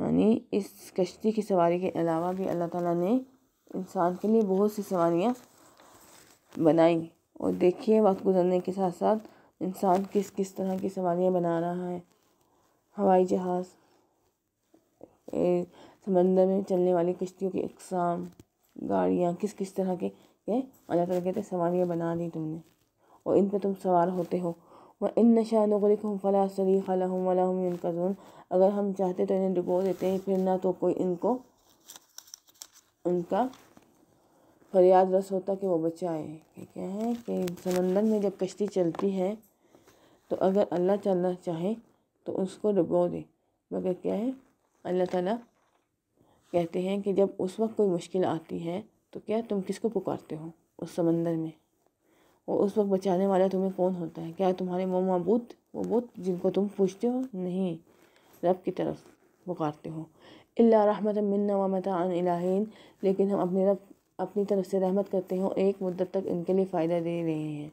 यानी इस कश्ती की सवारी के अलावा भी अल्लाह ताला ने इंसान के लिए बहुत सी सवारियाँ बनाई और देखिए वक्त गुजरने के साथ साथ इंसान किस किस तरह की सवारियाँ बना रहा है हवाई जहाज़ समंदर में चलने वाली कश्तियों की अकसाम गाड़ियाँ किस किस तरह के ये अल्लाह तला कहते सवारियाँ बना दी तुमने और इन पर तुम सवार होते हो व इन नशा नगलिकम फ़ला सरीक़ लहम वलहम यनकजून अगर हम चाहते तो इन्हें डुबो देते हैं फिर ना तो कोई इनको उनका फरियाद रस होता कि वो बचाए क्या है कि समंदर में जब कश्ती चलती है तो अगर अल्लाह चलना चाहे तो उसको डुबो दे मगर क्या है अल्लाह ताला कहते हैं कि जब उस वक्त कोई मुश्किल आती है तो क्या तुम किसको पुकारते हो उस समंदर में और उस वक्त बचाने वाला तुम्हें कौन होता है क्या तुम्हारे वो मबूद जिनको तुम पूछते हो नहीं रब की तरफ पुकारते हो अल्ला रहमत मन्ना इलाहीन लेकिन हम अपने रब अपनी तरफ से रहमत करते हैं एक मुद्दत तक इनके लिए फ़ायदा दे रहे हैं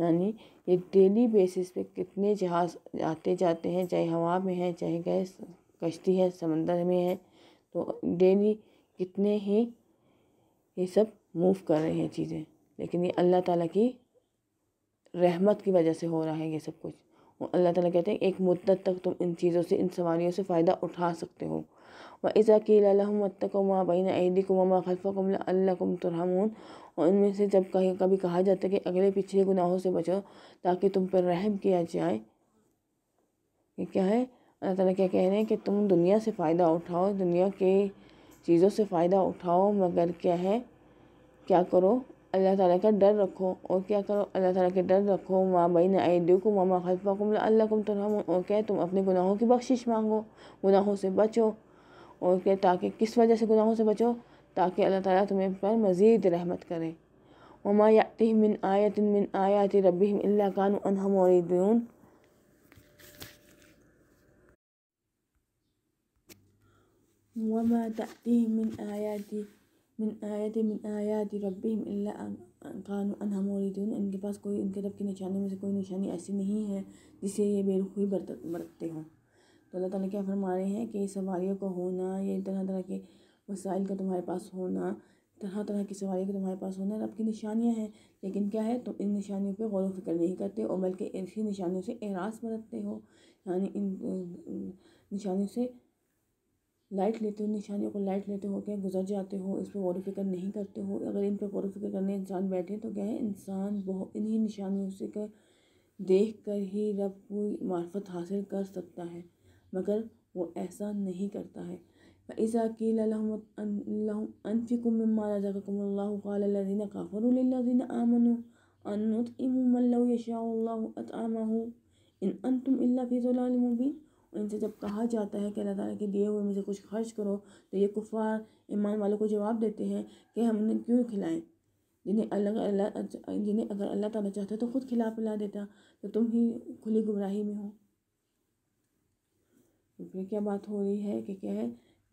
यानी ये डेली बेसिस पे कितने जहाज़ आते जाते हैं चाहे हवा में है चाहे गैस कश्ती है समंदर में है तो डेली कितने ही ये सब मूव कर रहे हैं चीज़ें लेकिन ये अल्लाह ताला की रहमत की वजह से हो रहा है ये सब कुछ और अल्लाह ताला कहते हैं एक मुद्दत तक तुम इन चीज़ों से इन सवारियों से फ़ायदा उठा सकते हो व इज़ा को बैन ऐदिकुमा को अल्लाकुम और इनमें से जब कहीं कभी कहा जाता है कि अगले पिछले गुनाहों से बचो ताकि तुम पर रहम किया जाए ये क्या है अल्लाह ताला क्या कह रहे हैं कि तुम दुनिया से फ़ायदा उठाओ दुनिया के चीज़ों से फ़ायदा उठाओ मगर क्या है क्या करो अल्लाह ताला का डर रखो और क्या करो अल्लाह ताला के डर रखो माँ बैन आईडुकुम मामा अल्लाह अल्लाकुम तरह और क्या तुम अपने गुनाहों की बख्शिश मांगो गुनाहों से बचो और क्या ताकि किस वजह से गुनाहों से बचो ताकि अल्लाह ताला तुम्हें पर मज़ीद रहमत करे ममा याति मिन आयत मिन आयात रबी कान अनहम और वमा तती मिन आयाती मिन आयत मिन आयात रब्बिम इल्ला कानू अनहा मोरीदून इनके पास कोई इनके रब की निशानी में से कोई निशानी ऐसी नहीं है जिससे ये बेवकूफ़ी बरत बरतते हों तो अल्लाह ताला क्या फरमा रहे हैं कि सवारियों का होना ये तरह तरह के वसाइल का तुम्हारे पास होना तरह तरह की सवारियों का तुम्हारे पास होना रब की निशानियाँ हैं लेकिन क्या है तुम इन निशानियों पर गौर फिक्र नहीं करते और बल्कि इसी निशानियों से एराज बरतते हो यानी इन निशानियों से लाइट लेते हो निशानियों को लाइट लेते हो क्या गुजर जाते हो इस पर गौर फिक्र नहीं करते हो अगर इन पर गौर फिक्र करने इंसान बैठे तो क्या है इंसान बहुत इन्हीं निशानियों से कर देख कर ही रब की मार्फत हासिल कर सकता है मगर वो ऐसा नहीं करता है फ़ैज़ा कीफ़िकुमाजीन आमन तुम इनसे जब कहा जाता है कि अल्लाह ताला के दिए हुए में से कुछ खर्च करो तो ये कुफार ईमान वालों को जवाब देते हैं कि हम उन्हें क्यों खिलाएं जिन्हें अलग अल्लाह जिन्हें अगर अल्लाह ताला चाहता तो ख़ुद खिला पिला देता तो तुम ही खुली गुमराही में हो तो फिर क्या बात हो रही है कि क्या है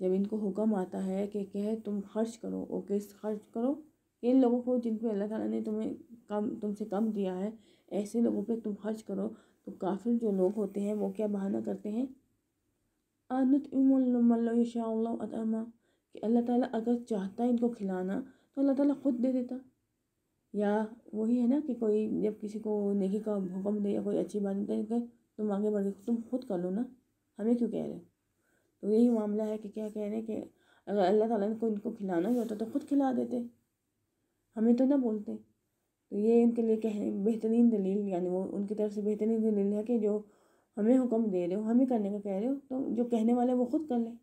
जब इनको हुक्म आता है कि क्या है तुम खर्च करो ओके खर्च करो इन लोगों को जिन पर अल्लाह ताला ने तुम्हें कम तुमसे कम दिया है ऐसे लोगों पे तुम खर्च करो तो काफिर जो लोग होते हैं वो क्या बहाना करते हैं आनत अतमा कि अल्लाह ताला अगर चाहता इनको खिलाना तो अल्लाह ताला ख़ुद दे देता या वही है ना कि कोई जब किसी को नेकी का हुक्म दे या कोई अच्छी बात दे कि तुम आगे बढ़ गए तुम खुद कर लो ना हमें क्यों कह रहे हो तो यही मामला है कि क्या कह रहे हैं कि अगर अल्लाह ताला ने को इनको खिलाना ही होता तो खुद खिला देते हमें तो ना बोलते तो ये इनके लिए कह बेहतरीन दलील यानी वो उनकी तरफ से बेहतरीन दलील है कि जो हमें हुक्म दे रहे हो हमें करने का कह रहे हो तो जो कहने वाले वो ख़ुद कर लें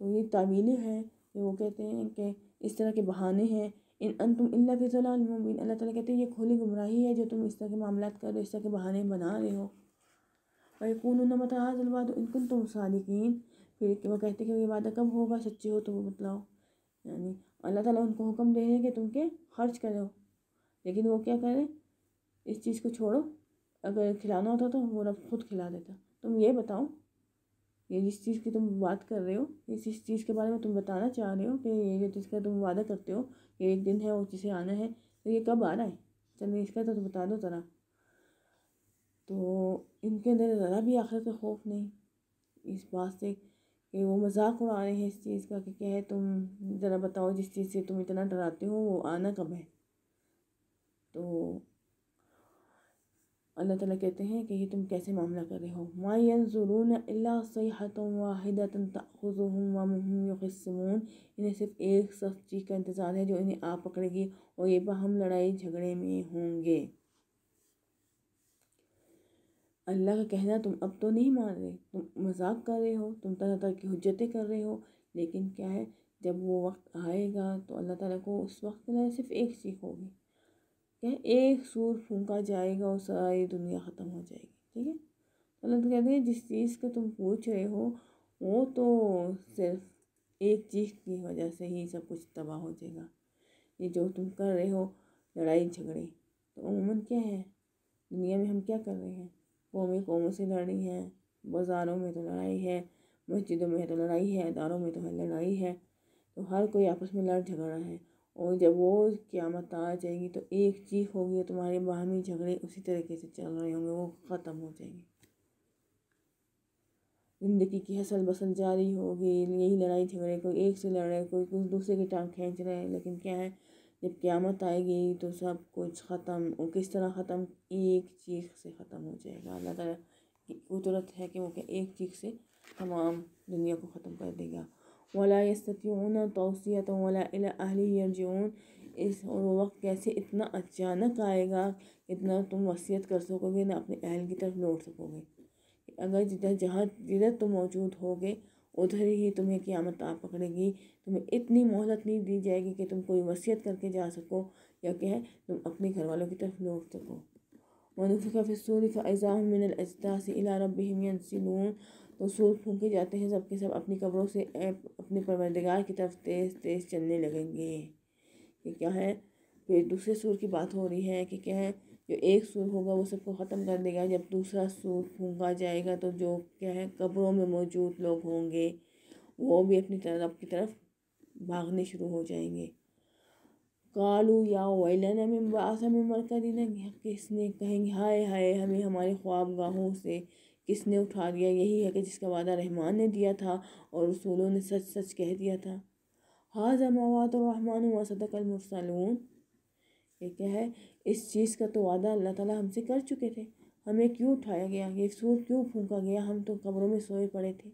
तो ये ताबीली है कि वो कहते हैं कि इस तरह के बहाने हैं इन अन तुम अल्ला फिसलामिन अल्लाह ताला कहते हैं ये खुली गुमराही है जो तुम इस तरह के मामला कर रहे हो इस तरह के बहाने बना रहे हो वैकून मतहाजलवाद इनकुन तुम सालिकीन फिर वो कहते हैं कि ये वादा कब होगा सच्चे हो तो वो बतलाओ यानी अल्लाह ताली उनको हुक्म दे रहे हैं कि तुम के खर्च करो लेकिन वो क्या करें इस चीज़ को छोड़ो अगर खिलाना होता तो वो रब खुद खिला देता तुम ये बताओ ये जिस चीज़ की तुम बात कर रहे हो इस इस चीज़ के बारे में तुम बताना चाह रहे हो कि ये जो जिसका तुम वादा करते हो कि एक दिन है और जिसे आना है तो ये कब आ रहा है चलिए इसका तो, तो बता दो ज़रा तो इनके अंदर ज़रा भी आखिर का खौफ नहीं इस बात से कि वो मजाक उड़ा रहे हैं इस चीज़ का कि क्या है तुम ज़रा बताओ जिस चीज़ से तुम इतना डराते हो वो आना कब है तो अल्लाह ताला कहते हैं कि ये तुम कैसे मामला कर रहे हो मायन ज़ुरून अल्लाहतम वाहिदतम तखुज़म इन्हें सिर्फ एक सख्त चीज़ का इंतज़ार है जो इन्हें आप पकड़ेगी और ये बहम लड़ाई झगड़े में होंगे अल्लाह का कहना तुम अब तो नहीं मान रहे तुम मजाक कर रहे हो तुम तरह तरह की हजतें कर रहे हो लेकिन क्या है जब वो वक्त आएगा तो अल्लाह ताला को उस वक्त सिर्फ एक सीख होगी क्या एक सूर फूका जाएगा और सारी दुनिया ख़त्म हो जाएगी ठीक है अल्लाह मतलब तो कहते हैं जिस चीज़ का तुम पूछ रहे हो वो तो सिर्फ एक चीज़ की वजह से ही सब कुछ तबाह हो जाएगा ये जो तुम कर रहे हो लड़ाई झगड़े तो उमूमन क्या है दुनिया में हम क्या कर रहे हैं कौमें कौमों से लड़ी है बाज़ारों में तो लड़ाई है मस्जिदों में तो लड़ाई है इदारों में तो लड़ाई है तो हर कोई आपस में लड़ झगड़ा है और जब वो क्यामत आ जाएगी तो एक चीख होगी तुम्हारे बाहमी झगड़े उसी तरीके से चल रहे होंगे वो ख़त्म हो जाएंगे ज़िंदगी की हसल बसल जारी होगी यही लड़ाई झगड़े कोई एक से लड़ रहे कोई कुछ दूसरे की टांग खींच रहे हैं लेकिन क्या है जब क़्यामत आएगी तो सब कुछ ख़त्म और किस तरह ख़त्म एक चीख से ख़त्म हो जाएगा अल्लाह ताला की कुदरत है कि वो क्या एक चीख से तमाम दुनिया को ख़त्म कर देगा वला यस्तून तोसीत वला अहली इस वक्त कैसे इतना अचानक आएगा इतना तुम वसीयत कर सकोगे ना अपने अहल की तरफ लौट सकोगे अगर जिधर जहाँ जिधर तुम मौजूद होगे उधर ही तुम्हें क़्यामत आ पकड़ेगी तुम्हें इतनी मोहलत नहीं दी जाएगी कि तुम कोई वसीयत करके जा सको या क्या तुम अपने घर वालों की तरफ लौट सको वनुफ़ी का फिसूर मिनल अजदा से इला रब सिलून तो सूर फूके जाते हैं सबके सब अपनी कब्रों से अपने परवरदगार की तरफ तेज़ तेज़ चलने लगेंगे कि क्या है फिर दूसरे सूर की बात हो रही है कि क्या है जो एक सूर होगा वो सबको ख़त्म कर देगा जब दूसरा सूर फूका जाएगा तो जो क्या है कब्रों में मौजूद लोग होंगे वो भी अपनी तरफ की तरफ भागने शुरू हो जाएंगे कालू या वैलन हमें बासा में मरकर दिन किसने कहेंगे हाय हाय हमें हमारे ख्वाब गाहों से किसने उठा लिया यही है कि जिसका वादा रहमान ने दिया था और रसूलों ने सच सच कह दिया था हाजा रहमान वसदकलमरसलून ये क्या है इस चीज़ का तो वादा अल्लाह ताला हमसे कर चुके थे हमें क्यों उठाया गया ये सूर क्यों फूका गया हम तो कब्रों में सोए पड़े थे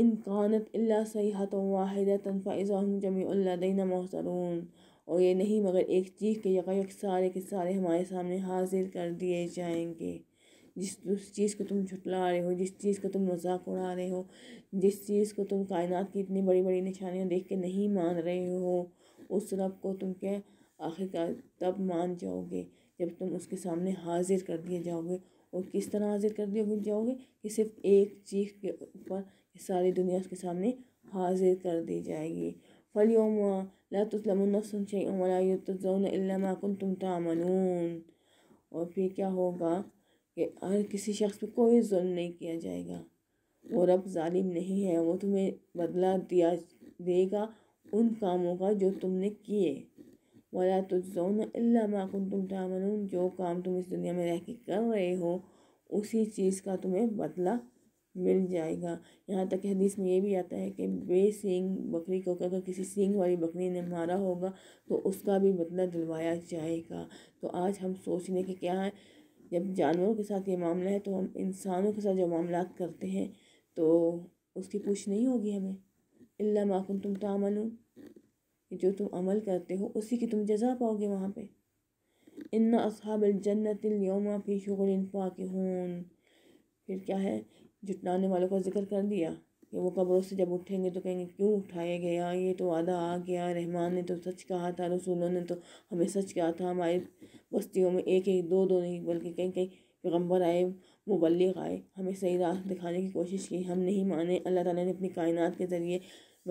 इन कानत अल्ला सहीहत वाहिदा तनफ़ाज़ाम जमीन मोहसरून और ये नहीं मगर एक चीख के यकयक सारे के सारे हमारे सामने हाजिर कर दिए जाएंगे जिस उस चीज़ को तुम झुटला रहे हो जिस चीज़ को तुम मजाक उड़ा रहे हो जिस चीज़ को तुम कायनात की इतनी बड़ी बड़ी निशानियाँ देख के नहीं मान रहे हो उस रब को तुम क्या आखिरकार तब मान जाओगे जब तुम उसके सामने हाजिर कर दिए जाओगे और किस तरह हाजिर कर दिए जाओगे कि सिर्फ एक चीख के ऊपर सारी दुनिया उसके सामने हाजिर कर दी जाएगी फलियोम तुम तामनून और फिर क्या होगा कि हर किसी शख्स पे कोई जुल्म नहीं किया जाएगा वो रब ालिम नहीं है वो तुम्हें बदला दिया देगा उन कामों का जो तुमने किए वाला जो अल्लाकुन तुम तामन जो काम तुम इस दुनिया में रह के कर रहे हो उसी चीज़ का तुम्हें बदला मिल जाएगा यहाँ तक हदीस में ये भी आता है कि बे सींग बकरी को अगर किसी सींग वाली बकरी ने मारा होगा तो उसका भी बदला दिलवाया जाएगा तो आज हम सोच लें कि क्या है जब जानवरों के साथ ये मामला है तो हम इंसानों के साथ जो मामला करते हैं तो उसकी पूछ नहीं होगी हमें इल्ला माफुन तुम तामल जो तुम अमल करते हो उसी की तुम जजा पाओगे वहाँ पे इन्ना जन्नत योमा फ़ी शगल फाक फिर क्या है जुटाने वालों का जिक्र कर दिया कि वो कब्रों से जब उठेंगे तो कहेंगे क्यों उठाया गया ये तो वादा आ गया रहमान ने तो सच कहा था रसूलों ने तो हमें सच कहा था हमारी बस्तियों में एक एक दो दो नहीं बल्कि कहीं कहीं पैगम्बर आए मुबलिक आए हमें सही राह दिखाने की कोशिश की हम नहीं माने अल्लाह ताला ने अपनी कायनात के ज़रिए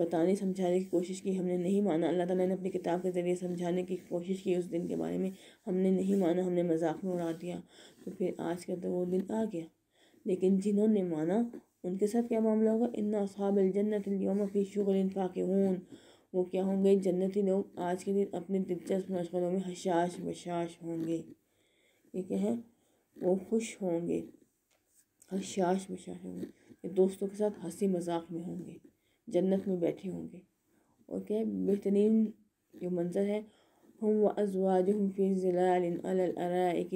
बताने समझाने की कोशिश की हमने नहीं माना अल्लाह ताला ने अपनी किताब के ज़रिए समझाने की कोशिश की उस दिन के बारे में हमने नहीं माना हमने मजाक में उड़ा दिया तो फिर आज का तो वो दिन आ गया लेकिन जिन्होंने माना उनके साथ क्या मामला होगा इन जन्नत जन्नतम फ़ी फ़ाक फ़ाकून वो क्या होंगे जन्नती लोग आज के दिन अपने दिलचस्प मशगलों में हशाश बशाश होंगे ये क्या है वो खुश होंगे हशाश बशाश होंगे दोस्तों के साथ हंसी मजाक में होंगे जन्नत में बैठे होंगे और क्या बेहतरीन जो मंज़र है हम व अज़वाजुहुम फ़ी ज़िलालिन अलल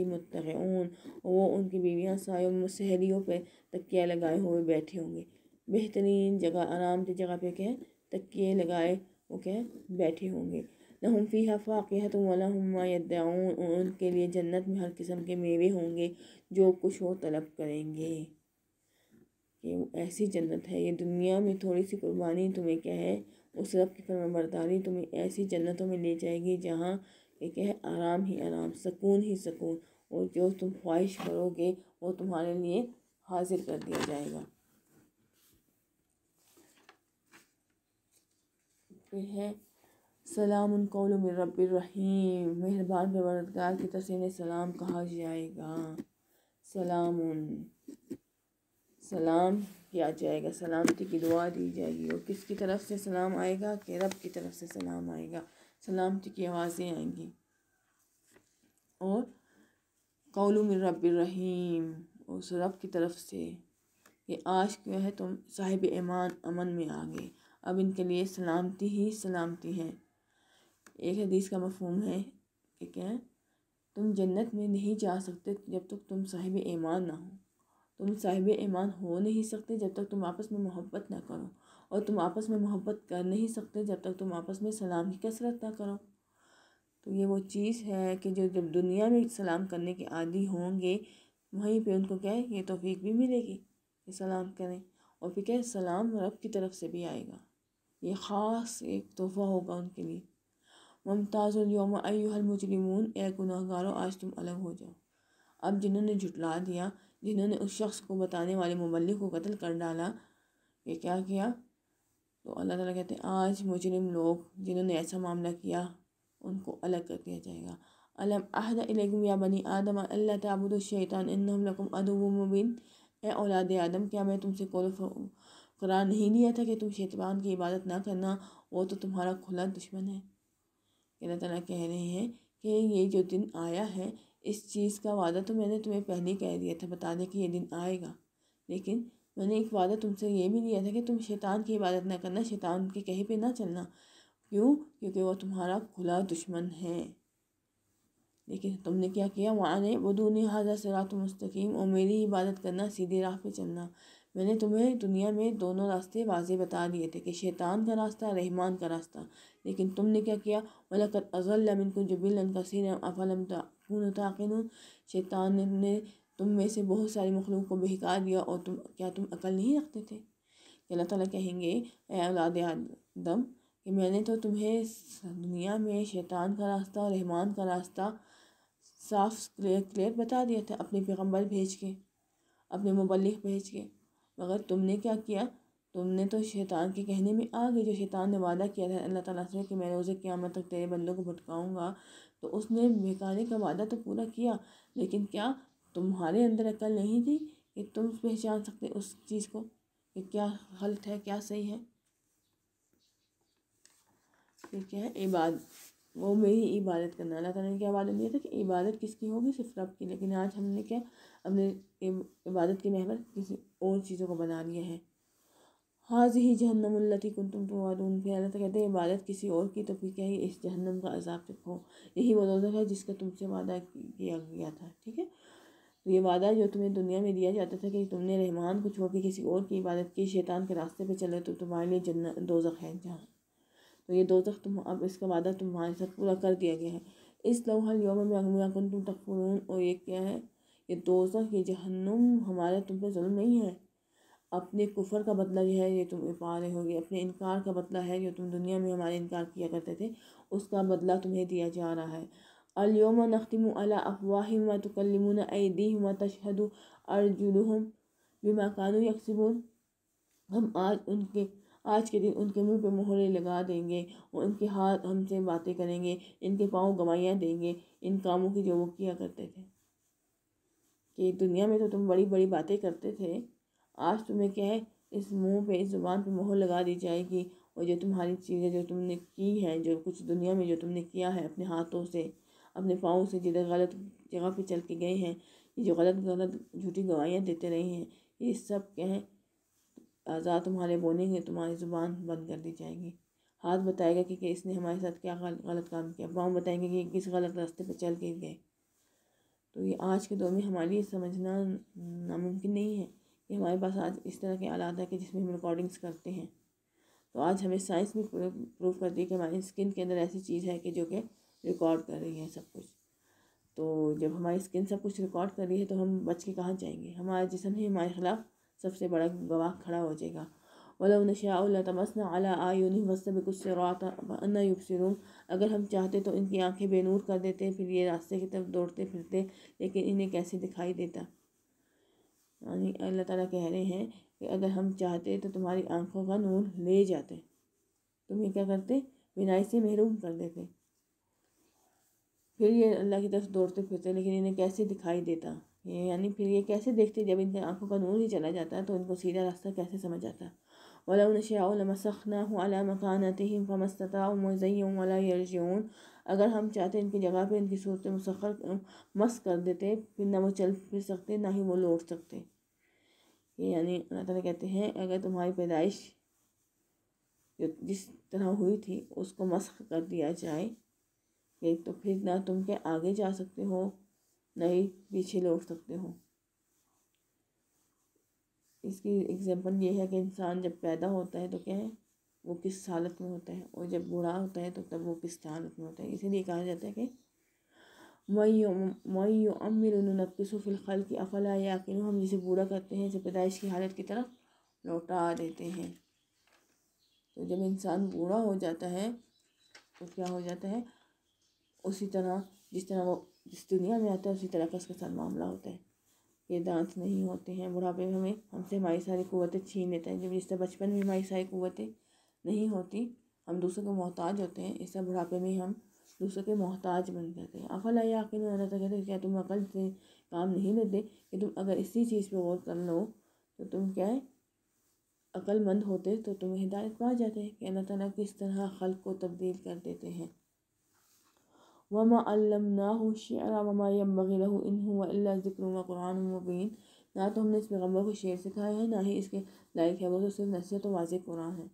मुतक़ून वो उनकी बीवियाँ सायों में सहरियों पर तकिया लगाए हुए बैठे होंगे बेहतरीन जगह आराम की जगह पे क्या तकिए लगाए वो क्या बैठे होंगे न हम फ़ी हम वलहमादाउन उनके लिए जन्नत में हर किस्म के मेवे होंगे जो कुछ वो तलब करेंगे ये ऐसी जन्नत है ये दुनिया में थोड़ी सी कुर्बानी तुम्हें क्या है उस रब की फरमाबरदारी तुम्हें ऐसी जन्नतों में ले जाएगी जहाँ एक है आराम ही आराम सुकून ही सुकून और जो तुम ख्वाहिश करोगे वो तुम्हारे लिए हाजिर कर दिया जाएगा फिर है सलाम कौलम रबीम मेहरबान परवरदगार की तरफ से इन्हें सलाम कहा जाएगा सलाम सलाम किया जाएगा सलामती की दुआ दी जाएगी और किसकी तरफ से सलाम आएगा कि रब की तरफ से सलाम आएगा सलामती की आवाज़ें आएंगी और कौलुम रबीम उस रब की तरफ से ये आज क्यों है तुम साहिब ईमान अमन में आ गए अब इनके लिए सलामती ही सलामती है एक हदीस का मफहम है कि क्या तुम जन्नत में नहीं जा सकते जब तक तुम साहिब ईमान ना हो तुम साहिब ईमान हो नहीं सकते जब तक तुम आपस में मोहब्बत ना करो और तुम आपस में मोहब्बत कर नहीं सकते जब तक तुम आपस में सलाम की कसरत ना करो तो ये वो चीज़ है कि जो जब दुनिया में सलाम करने के आदि होंगे वहीं पे उनको क्या है ये तोफीक भी मिलेगी कि सलाम करें और फिर क्या सलाम रब की तरफ से भी आएगा ये ख़ास एक तोहफ़ा होगा उनके लिए योम अयोहल मुजरिमून ए गुनागारो आज तुम अलग हो जाओ अब जिन्होंने जुटला दिया जिन्होंने उस शख्स को बताने वाले ममलिक को कत्ल कर डाला ये क्या किया तो अल्लाह ताला कहते हैं आज मुजरिम लोग जिन्होंने ऐसा मामला किया उनको अलग कर दिया जाएगा अलम अहद या बनी आदम अल्लाह ताबुद शैतान इन्नहुम लकुम ए औलाद आदम क्या मैं तुमसे कौल करार नहीं लिया था कि तुम शैतान की इबादत ना करना वो तो तुम्हारा खुला दुश्मन है अल्लाह ताला कह रहे हैं कि ये जो दिन आया है इस चीज़ का वादा तो मैंने तुम्हें पहले ही कह दिया था बताने दें कि ये दिन आएगा लेकिन मैंने एक वादा तुमसे ये भी लिया था कि तुम शैतान की इबादत ना करना शैतान के कहीं पे ना चलना क्यों क्योंकि वो तुम्हारा खुला दुश्मन है लेकिन तुमने क्या किया वहाँ ने वदूनी हाजा सरात मुस्तकीम और मेरी इबादत करना सीधे राह पे चलना मैंने तुम्हें दुनिया में दोनों रास्ते वाजे बता दिए थे कि शैतान का रास्ता रहमान का रास्ता लेकिन तुमने क्या किया वलकत अजल मिनकुम जबिलन कसीर अफलम फ़ून ताकिन शैतान ने तुम में से बहुत सारे मखलूक को बहका दिया और तुम क्या तुम अकल नहीं रखते थे अल्लाह ताला कहेंगे औलाद आदम कि मैंने तो तुम्हें दुनिया में शैतान का रास्ता और रहमान का रास्ता साफ क्लियर क्लियर बता दिया था अपने पैगम्बर भेज के अपने मुबलिक भेज के मगर तुमने क्या किया तुमने तो शैतान के कहने में आ गए जो शैतान ने वादा किया था अल्लाह ताला से कि मैं रोज़ क़्यामत तक तेरे बंदों को भटकाऊँगा तो उसने बेकारे का वादा तो पूरा किया लेकिन क्या तुम्हारे अंदर अकल नहीं थी कि तुम पहचान सकते उस चीज़ को कि क्या गलत है क्या सही है ठीक है इबादत वो मेरी इबादत करना अल्लाह तला ने क्या वादा दिया था कि इबादत किसकी होगी सिर्फ रब की लेकिन आज हमने क्या हमने इबादत की महवर किसी और चीज़ों को बना लिया है हाज ही जहनमल्लती कुन तुम तुम वादून फिर अल्लाह कहते हैं इबादत किसी और की तो फिर क्या है इस जहन्नम का अजाब से खो यही वो है जिसका तुमसे वादा किया गया था ठीक है तो ये वादा जो तुम्हें दुनिया में दिया जाता था कि तुमने रहमान को छोड़ के किसी और की इबादत की शैतान के रास्ते पर चले तो तुम्हारे लिए जन्न दो है जहाँ तो ये दो तुम अब इसका वादा तुम्हारे साथ पूरा कर दिया गया है इस लम्हल योम में अगमियाकुन तुम और ये क्या है ये दो ये जहन्नुम हमारा तुम पर जुल्म नहीं है अपने कुफ़र का बदला जो है ये तुम पा रहे होगे अपने इनकार का बदला है जो तुम दुनिया में हमारे इनकार किया करते थे उसका बदला तुम्हें दिया जा रहा है अल्योम नख्तिम अला अफवाहिम व तुकलमुन ऐदीम व तशहद अर्जुलहम बिमा कानू हम आज उनके आज के दिन उनके मुंह पे मोहरे लगा देंगे और उनके हाथ हमसे बातें करेंगे इनके पाँव गवाइयाँ देंगे इन कामों की जो वो किया करते थे कि दुनिया में तो तुम बड़ी बड़ी बातें करते थे आज तुम्हें क्या है इस मुंह पे इस ज़ुबान पे मोहर लगा दी जाएगी और जो तुम्हारी चीज़ें जो तुमने की हैं जो कुछ दुनिया में जो तुमने किया है अपने हाथों से अपने पाँव से जिधर गलत जगह पे चल के गए हैं ये जो गलत गलत झूठी गवाहियाँ देते रहे हैं ये सब क्या है आज़ाद तुम्हारे बोलेंगे तुम्हारी ज़ुबान बंद कर दी जाएगी हाथ बताएगा कि, कि इसने हमारे साथ क्या गल, गलत काम किया पाँव बताएंगे कि किस गलत रास्ते पर चल के गए तो ये आज के दौर में हमारे लिए समझना नामुमकिन नहीं है ये हमारे पास आज इस तरह के आलात है कि जिसमें हम रिकॉर्डिंग्स करते हैं तो आज हमें साइंस भी प्रूव करती है कि हमारी स्किन के अंदर ऐसी चीज़ है कि जो कि रिकॉर्ड कर रही है सब कुछ तो जब हमारी स्किन सब कुछ रिकॉर्ड कर रही है तो हम बच के कहाँ जाएंगे हमारा जिसम ही हमारे ख़िलाफ़ सबसे बड़ा गवाह खड़ा हो जाएगा वला नशाला तमसना अला आयुन वस्तब कुछ से अगर हम चाहते तो इनकी आंखें बेनूर कर देते फिर ये रास्ते की तरफ दौड़ते फिरते लेकिन इन्हें कैसे दिखाई देता यानी अल्लाह ताला कह रहे हैं कि अगर हम चाहते तो तुम्हारी आंखों का नूर ले जाते तुम्हें क्या करते बिनाई से महरूम कर देते फिर ये अल्लाह की तरफ दौड़ते फिरते लेकिन इन्हें कैसे दिखाई देता ये यानी फिर ये कैसे देखते जब इनके आंखों का नूर ही चला जाता तो इनको सीधा रास्ता कैसे समझ आता वला मकान आते ही फमस्ता मज़ैन वाला यर्जून अगर हम चाहते इनकी जगह पे इनकी सूरत मसखर मस्त कर देते फिर ना वो चल फिर सकते ना ही वो लौट सकते यानी अल्लाह ताला कहते हैं अगर तुम्हारी पैदाइश जो जिस तरह हुई थी उसको मस्क कर दिया जाए ये तो फिर ना तुम के आगे जा सकते हो ना ही पीछे लौट सकते हो इसकी एग्जांपल ये है कि इंसान जब पैदा होता है तो क्या है वो किस हालत में होता है और जब बूढ़ा होता है तो तब वो किस हालत में होता है इसीलिए कहा जाता है कि मई मई अमिर नफ़िल खल की अफला याकिन हम जिसे बूढ़ा करते हैं इसे पैदाइश की हालत की तरफ लौटा देते हैं तो जब इंसान बूढ़ा हो जाता है तो क्या हो जाता है उसी तरह जिस तरह वो जिस दुनिया में आता है उसी तरह का उसके साथ मामला होता है ये दांत नहीं होते हैं बुढ़ापे में हमें हमसे हमारी सारी कुतें छीन लेते हैं जब जिस तरह बचपन में हमारी सारी कुतें नहीं होती हम दूसरों के मोहताज होते हैं इससे बुढ़ापे में हम दूसरों के मोहताज बन जाते हैं अफल याकिन अल्लाह तक क्या तुम अकल से काम नहीं लेते कि तुम अगर इसी चीज़ पर गौर कर लो तो तुम क्या है अक्लमंद होते तो तुम हिदायत पा जाते कि अल्लाह तला किस तरह खल को तब्दील कर देते हैं वमा ना शरा वमा यम्बी इन जिक्र कुरान मुबीन ना तो हमने इस पैगम्बर को शेर सिखाया है ना ही इसके लायक है वो तो सिर्फ नसीहत तो वाज कुरान है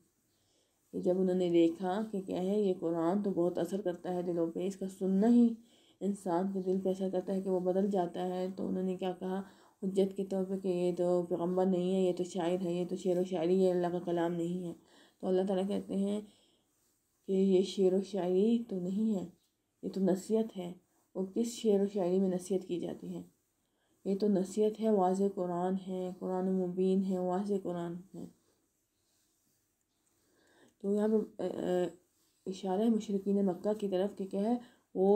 जब उन्होंने देखा कि क्या है ये कुरान तो बहुत असर करता है दिलों पे इसका सुनना ही इंसान के दिल पर असर करता है कि वो बदल जाता है तो उन्होंने क्या कहा हजत के तौर पर कि ये तो पैगम्बर नहीं है ये तो शायर है ये तो शेर व शायरी है अल्लाह का कलाम नहीं है तो अल्लाह ताला कहते हैं कि ये शेर व शायरी तो नहीं है ये तो नसीहत है और किस शेर व शायरी में नसीहत की जाती है ये तो नसीहत है वाज कुरान है कुरान मुबीन है वाज कुरान है तो यहाँ पर इशारा है मशरकिन मक्का की तरफ कि क्या है वो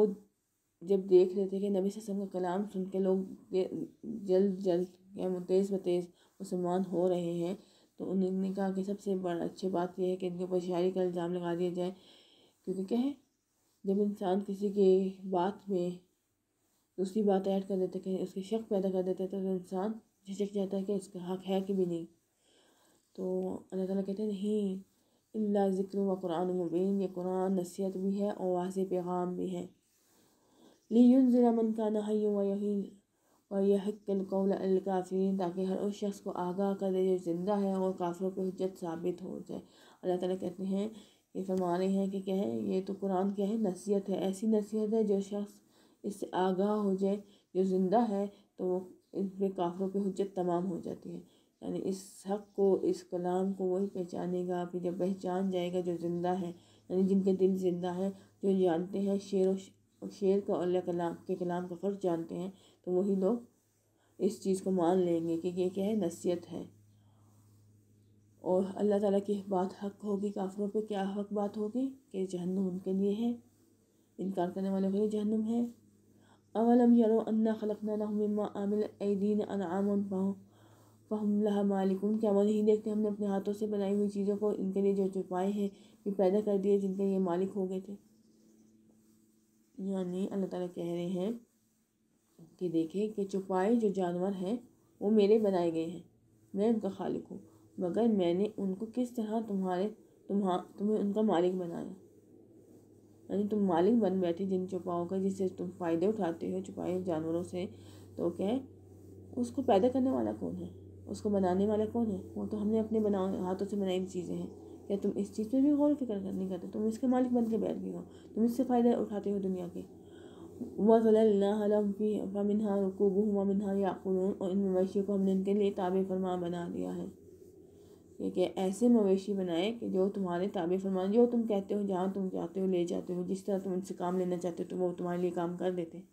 जब देख रहे थे कि नबी वसम का कलाम सुन के लोग जल्द जल्द या तेज़ ब तेज़ मुसलमान हो रहे हैं तो उन्होंने कहा कि सबसे बड़ा अच्छी बात यह है कि इनके ऊपर शायरी का इल्ज़ाम लगा दिया जाए क्योंकि क्या है जब इंसान किसी के बात में दूसरी बात ऐड कर देते हैं उसके शक पैदा कर देता है तो इंसान झिझक जाता है कि उसका हक है कि भी नहीं तो अल्लाह ताला कहते हैं नहीं अल्ला ज़िक्र व कुरान मुबीन ये कुरान नसीहत भी है और वाज पैगाम भी है लियुन मन का नही वही और कौल ताकि हर उस शख्स को आगाह कर दे जो ज़िंदा है और काफिलों की हजत साबित हो जाए अल्लाह ताला कहते हैं ये फरमा रहे हैं कि क्या है ये तो कुरान क्या है नसीहत है ऐसी नसीहत है जो शख्स इससे आगाह हो जाए जो ज़िंदा है तो वो इन पर काफिलों की हजत तमाम हो जाती है यानी इस हक़ को इस कलाम को वही पहचानेगा फिर जब पहचान जाएगा जो ज़िंदा है यानी जिनके दिल ज़िंदा है जो जानते हैं शेर और शेर का अल्लाह कलाम के कलाम का फ़र्क जानते हैं तो वही लोग इस चीज़ को मान लेंगे कि ये क्या है नसीहत है और अल्लाह ताला की बात हक होगी काफरों पे क्या हक बात होगी कि जहन्नुम उनके लिए है इनकार करने वालों के लिए जहन्नुम है अवलम यारो अन्ना खलकना मिम्मा आमिल दीन अनाम पाऊँ फ़हम मालिकुम क्या वो नहीं देखते हमने अपने हाथों से बनाई हुई चीज़ों को इनके लिए जो छुपाए हैं ये पैदा कर दिए जिनके ये मालिक हो गए थे यानी अल्लाह ताला कह रहे हैं कि देखें कि छुपाए जो जानवर हैं वो मेरे बनाए गए हैं मैं उनका खालिक हूँ मगर मैंने उनको किस तरह तुम्हारे तुम्हारा तुम्हें उनका मालिक बनाया यानी तुम मालिक बन बैठे जिन छुपाओं का जिससे तुम फ़ायदे उठाते हो छुपाए जानवरों से तो क्या उसको पैदा करने वाला कौन है उसको बनाने वाला कौन है वो तो हमने अपने बना हाथों से बनाई चीज़ें हैं क्या तुम इस चीज़ पर भी गौर फिक्र नहीं करते तुम इसके मालिक बन के बैठ गए हो तुम इससे फ़ायदा उठाते हो दुनिया के वमिनहा रकूब या याकुल और इन मवेशियों को हमने इनके लिए ताबे फरमा बना दिया है ठीक है ऐसे मवेशी बनाए कि जो तुम्हारे ताबे फरमान जो तुम कहते हो जहाँ तुम जाते हो ले जाते हो जिस तरह तुम उनसे काम लेना चाहते हो तो वो तुम्हारे लिए काम कर देते हैं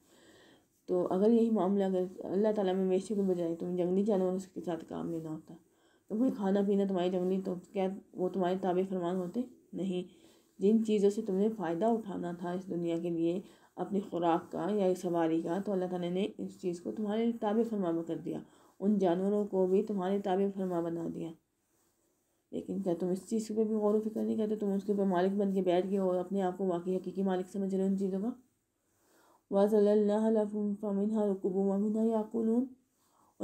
तो अगर यही मामला अगर अल्लाह ताला में मवेशी को बजाय तुम तो जंगली जानवरों के साथ काम लेना होता तो फिर खाना पीना तुम्हारे जंगली तो क्या वो तुम्हारे ताबे फरमान होते नहीं जिन चीज़ों से तुमने फ़ायदा उठाना था इस दुनिया के लिए अपनी खुराक का या सवारी का तो अल्लाह ताला ने इस चीज़ को तुम्हारे ताब फरमा कर दिया उन जानवरों को भी तुम्हारे ताब फरमा बना दिया लेकिन क्या तुम इस चीज़ पर भी गौर फिक्र नहीं करते तुम उसके ऊपर मालिक बन के बैठ गए और अपने आप को वाकई हकीकी मालिक समझ रहे हो उन चीज़ों का वज़ल्लाह लफ़ुम फ़मिनहा रकूब याकुलून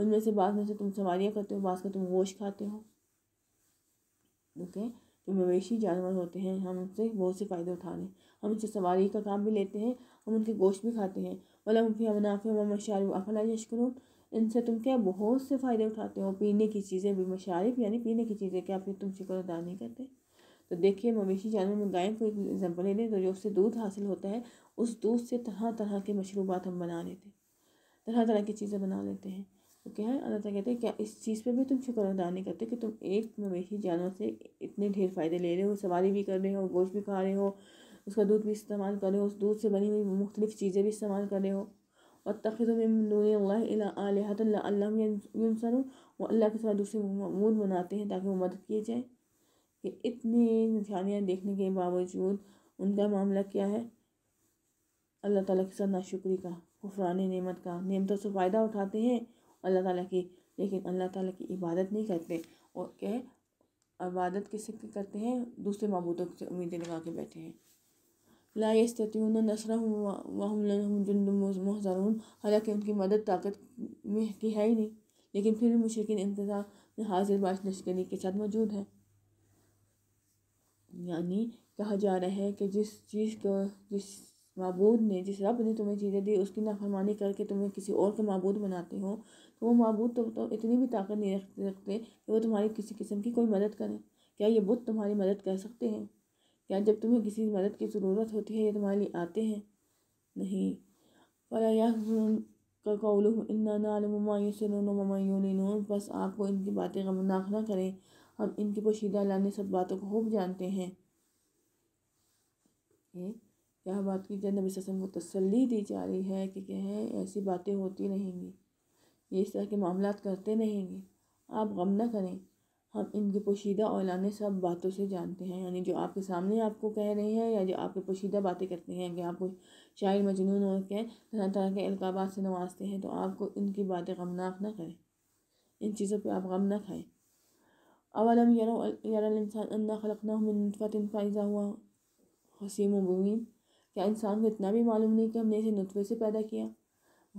उनमें से बाद में से तुम सवारियाँ करते हो बाद का तुम गोश खाते हो ओके तो मवेशी जानवर होते हैं हम उनसे बहुत से फ़ायदे उठा रहे हैं हम उनसे सवारी का काम भी लेते हैं हम उनके गोश्त भी खाते हैं वाला मुफी मुनाफे व मशार अफला इनसे तुम क्या बहुत से फ़ायदे उठाते हो पीने की चीज़ें भी मशारफ यानी पीने की चीज़ें क्या फिर तुम शिक्र अदा नहीं करते तो देखिए मवेशी जानवर में गाय को एक एग्जाम्पल ले लें तो जो उससे दूध हासिल होता है उस दूध से तरह तरह के मशरूबात हम बना लेते हैं तरह तरह की चीज़ें बना लेते हैं तो क्या है अल्लाह ताला कहते हैं क्या इस चीज़ पे भी तुम शुक्र अदा नहीं करते कि तुम एक मवेशी जानवर से इतने ढेर फ़ायदे ले रहे हो सवारी भी कर रहे हो गोश्त भी खा रहे हो उसका दूध भी इस्तेमाल कर रहे हो उस दूध से बनी हुई मुख्तलिफ़ चीज़ें भी इस्तेमाल कर रहे हो और तखिर अल्लाह के साथ दूसरे ममूद बनाते हैं ताकि वो मदद किए जाएँ कि इतनी निशानियाँ देखने के बावजूद उनका मामला क्या है अल्लाह ताला के साथ नाशुक्री का कुफरानी नेमत का नेमतों से फ़ायदा उठाते हैं अल्लाह ताला की लेकिन अल्लाह ताला की इबादत नहीं करते और क्या इबादत किसी की करते हैं दूसरे मबूतों से उम्मीदें लगा के बैठे हैं ला नसर महजरून हालांकि उनकी मदद ताकत में है ही नहीं लेकिन फिर भी मुशरकिन इंतज़ाम हाजिर बाश लश्करी के साथ मौजूद है यानी कहा जा रहा है कि जिस चीज़ को जिस मबूद ने जिस रब ने तुम्हें चीज़ें दी उसकी नाफरमानी करके तुम्हें किसी और को मबूद बनाते हो तो वो मबूद तो, तो इतनी भी ताकत नहीं रखते रखते कि वो तुम्हारी किसी किस्म की कोई मदद करें क्या ये बुद्ध तुम्हारी मदद कर सकते हैं क्या जब तुम्हें किसी मदद की ज़रूरत होती है ये तुम्हारे लिए आते हैं नहीं पर या का कौल इन्ना नो बस आपको इनकी बातें गमनाक ना करें हम इनकी पोशीदा लाने सब बातों को खूब जानते हैं क्या बात की जब नबी वसम को तसली दी जा रही है कि कहें ऐसी बातें होती रहेंगी ये इस तरह के मामला करते रहेंगे आप गम ना करें हम इनकी पोशीदा औलाने सब बातों से जानते हैं यानी जो आपके सामने आपको कह रहे हैं या जो आपके पोशीदा बातें करते हैं कि आपको शायर मजनून और कहें तरह तरह के अलकाबात से नवाजते हैं तो आपको इनकी बातें गमनाक ना करें इन चीज़ों पर आप गम ना खाएँ अवलम इंसान अन्ना खलकना नतफ़त फ़ाइज़ा हुआ हसीम मुबीन क्या इंसान को इतना भी मालूम नहीं कि हमने इसे नतफ़े से पैदा किया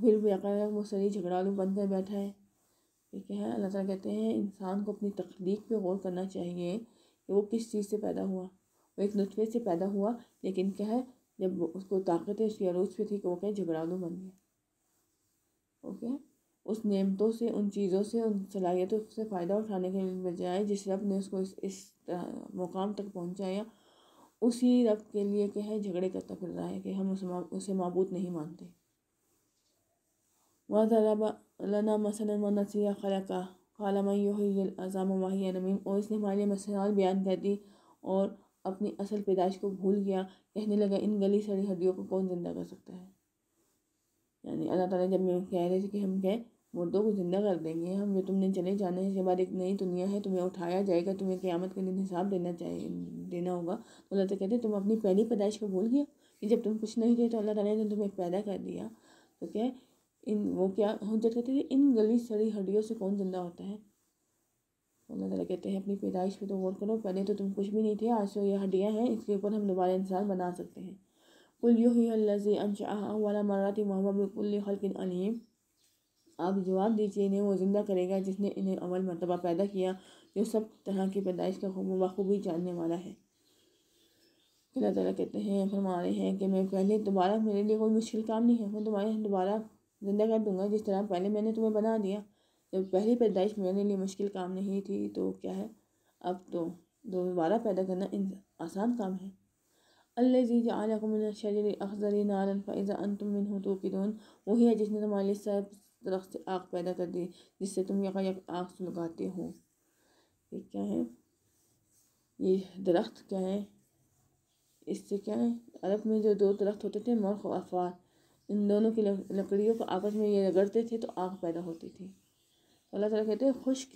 फिर बेकार वो सही झगड़ालू बनकर बैठा है ठीक है अल्लाह ताला कहते हैं इंसान को अपनी तख्लीक पे गौर करना चाहिए कि वो किस चीज़ से पैदा हुआ वो एक नतफ़े से पैदा हुआ लेकिन क्या है जब उसको ताकत उसकी अरूज पर थी कि वो क्या झगड़ालू बन गया ओके उस नियमतों से उन चीज़ों से उन सलाहियतों से फ़ायदा उठाने के बजाय जिस रब ने उसको इस इस मुकाम तक पहुँचाया उसी रब के लिए क्या है झगड़े करता फिर रहा है कि हम उस उसे मबूत नहीं मानते वाला मसन लना मसल खला का खाला अज़ाम वाही नमीम और इसने हमारे लिए बयान कर दी और अपनी असल पैदाइश को भूल गया कहने लगा इन गली सड़ी हड्डियों को कौन ज़िंदा कर सकता है यानी अल्लाह ताला जब कह रहे थे कि हम क्या मुर्दों को ज़िंदा कर देंगे हम जो तुमने चले जाने के इसके बाद एक नई दुनिया है तुम्हें उठाया जाएगा तुम्हें क़्यामत के दिन हिसाब देना चाहिए देना होगा तो अल्लाह कहते तुम अपनी पहली पैदाइश को भूल गया कि जब तुम कुछ नहीं थे तो अल्लाह तला ने तुम्हें पैदा कर दिया तो क्या इन वो क्या हजरत कहते थे इन गली सड़ी हड्डियों से कौन ज़िंदा होता है अल्लाह तला कहते हैं अपनी पैदाइश पर तो गौर करो पहले तो तुम कुछ भी नहीं थे आज तो ये हड्डियाँ हैं इसके ऊपर हम दोबारा इंसान बना सकते हैं कुल यो ही अल्लाह अनशा वाला मराठी मोहम्मद अलीम आप जवाब दीजिए इन्हें वो ज़िंदा करेगा जिसने इन्हें अमल मरतबा पैदा किया जो सब तरह की पैदाइश का बखूबी जानने वाला है अल्लाह तला कहते हैं फरमा रहे हैं कि मैं पहले दोबारा मेरे लिए कोई मुश्किल काम नहीं है मैं तुम्हारे दोबारा ज़िंदा कर दूँगा जिस तरह पहले मैंने तुम्हें बना दिया जब पहली पैदाइश मेरे लिए मुश्किल काम नहीं थी तो क्या है अब तो दोबारा पैदा करना इन आसान काम है अल्लाजी आलकमशर अखजरी नारन फ़ैज़ा अन तुम मिन तो वही है जिसने तुम्हारे लिए सब दरख्त से आग पैदा कर दी जिससे तुम यक आग सुलगाते हो ये क्या है ये दरख्त क्या है इससे क्या है अरब में जो दो दरख्त होते थे मौख और अफवाह इन दोनों की लकड़ियों को आपस में ये रगड़ते थे तो आग पैदा होती थी अल्लाह ताला कहते हैं खुश्क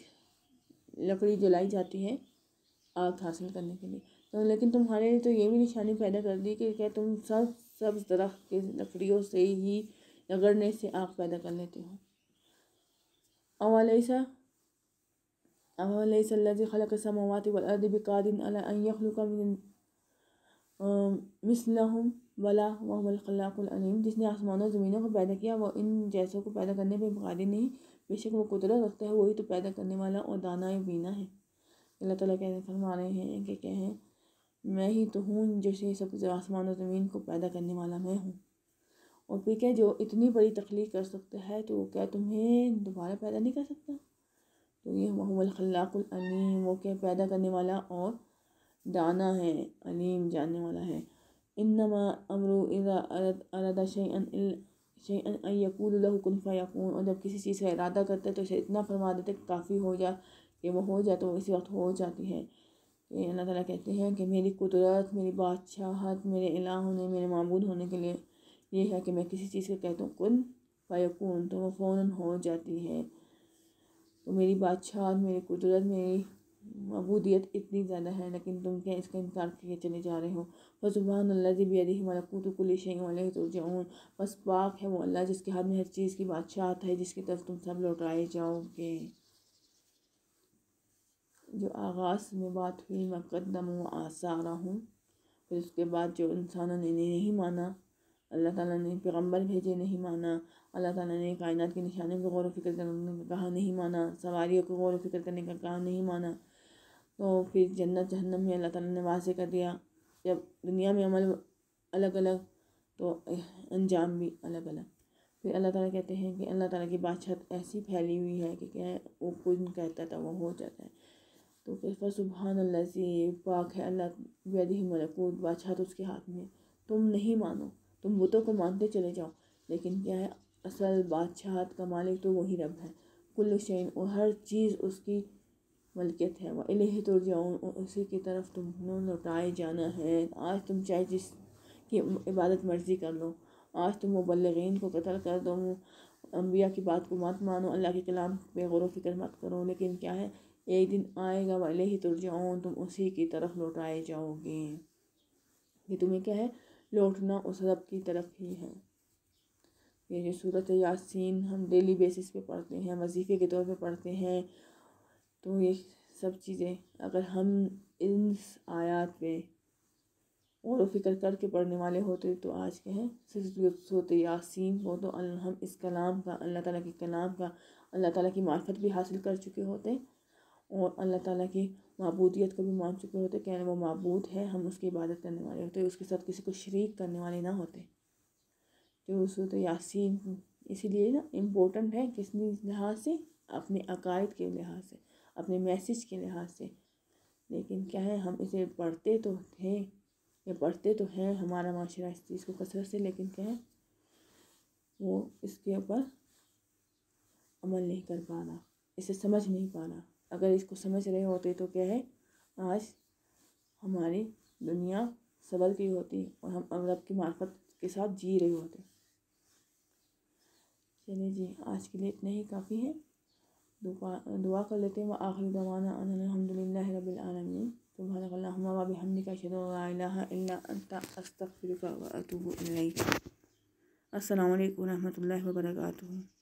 लकड़ी जलाई जाती है आग हासिल करने के लिए तो लेकिन तुम्हारे लिए तो ये भी निशानी पैदा कर दी कि क्या तुम सब सब दरख्त के लकड़ियों से ही रगड़ने से आग पैदा कर लेती हूँ अवलैसा अवलैसा जिसने आसमान और ज़मीनों को पैदा किया वो इन जैसों को पैदा करने पर बकारी नहीं बेशक वो कुदरत रखता है वही तो पैदा करने वाला और दाना बीना है अल्लाह ताला कहने फरमा रहे हैं कि कहें मैं ही तो हूँ जैसे सब आसमान और ज़मीन को पैदा करने वाला मैं हूँ और फिर क्या जो इतनी बड़ी तख्लीक कर सकता है तो क्या तुम्हें दोबारा पैदा नहीं कर सकता तो ये वहमलखलाकुलम वो क्या पैदा करने वाला और दाना है अलीम जानने वाला है इनमा अमरू इज़ा अरदा और जब किसी चीज़ का इरादा करते हैं तो उसे इतना फरमा देते काफ़ी हो जा कि वो हो जाए तो वो इसी वक्त हो जाती है कि अल्लाह ताला कहते हैं कि मेरी कुदरत मेरी बादशाहत मेरे अला होने मेरे मामूल होने के लिए ये है कि मैं किसी चीज़ का कहता हूँ कुन फायकून तो वह फ़ौन हो जाती है तो मेरी बादशाह मेरी कुदरत मेरी मबूदियत इतनी ज़्यादा है लेकिन तुम क्या इसका इनकार किए चले जा रहे हो वह सुबहान अल्लाह जी बेदी तो शेंगन बस पाक है वो अल्लाह जिसके हाथ में हर चीज़ की बादशाहत है जिसकी तरफ तुम सब लौटाए जाओगे जो आगाज़ में बात हुई मकदम आसारा हूँ फिर उसके बाद जो इंसानों ने नहीं माना अल्लाह ताला ने पैगम्बर भेजे नहीं माना अल्लाह ताला ने कायनात के निशानों को गौर फिक्र करने का कहा नहीं माना सवारियों को गौर फिक्र करने का कहा नहीं माना तो फिर जन्नत जहन्नम में अल्लाह ताला ने वाजे कर दिया जब दुनिया में अमल अलग अलग तो अंजाम भी अलग अलग फिर अल्लाह ताला कहते हैं कि अल्लाह ताला की बादशाह ऐसी फैली हुई है कि क्या वो कुछ कहता था वो हो जाता है तो फिर सुबहान अल्लाह से पाक है अल्लाह व्यदी मलकूत बादशाह तो उसके हाथ में तुम नहीं मानो तुम बुतों को मानते चले जाओ लेकिन क्या है असल बादशाहत का मालिक तो वही रब है कुल शैन और हर चीज़ उसकी मलकियत है वह इले तुर और उसी की तरफ तुम लौटाए जाना है आज तुम चाहे जिस की इबादत मर्ज़ी कर लो आज तुम मुबलगिन को कतल कर दो अम्बिया की बात को मत मानो अल्लाह के कलाम पे गौर फिक्र मत करो लेकिन क्या है एक दिन आएगा वाले ही जाओ तुम उसी की तरफ लौटाए जाओगे ये तुम्हें क्या है लौटना उस रब की तरफ ही है ये जो सूरत यासीन हम डेली बेसिस पे पढ़ते हैं वजीफ़े के तौर पे पढ़ते हैं तो ये सब चीज़ें अगर हम इन आयात पे और फिक्र करके पढ़ने वाले होते तो आज के हैं सूरत यासीन वो तो हम इस कलाम का अल्लाह ताला के कलाम का अल्लाह ताला की मार्फत भी हासिल कर चुके होते और अल्लाह ताला की मबूदियत को भी मान चुके होते कि वो मबूद है हम उसकी इबादत करने वाले होते उसके साथ किसी को शरीक करने वाले ना होते जो तो सूरत यासीन इसीलिए ना इम्पोर्टेंट है किस लिहाज से अपने अकायद के लिहाज से अपने मैसेज के लिहाज से लेकिन क्या है हम इसे पढ़ते तो हैं या पढ़ते तो हैं हमारा माशरा इस चीज़ को कसरत से लेकिन क्या है वो इसके ऊपर अमल नहीं कर पाना इसे समझ नहीं पाना अगर इसको समझ रहे होते तो क्या है आज हमारी दुनिया सबल की होती और हम रब की मार्फत के साथ जी रहे होते चलिए जी आज के लिए इतना ही काफ़ी है दुआ दुआ कर लेते हैं वह आखिरी दवाना अनहमदिल्ला रबालमीन सुबह का अस्सलाम वालेकुम अलैक असल वरहमल वर्का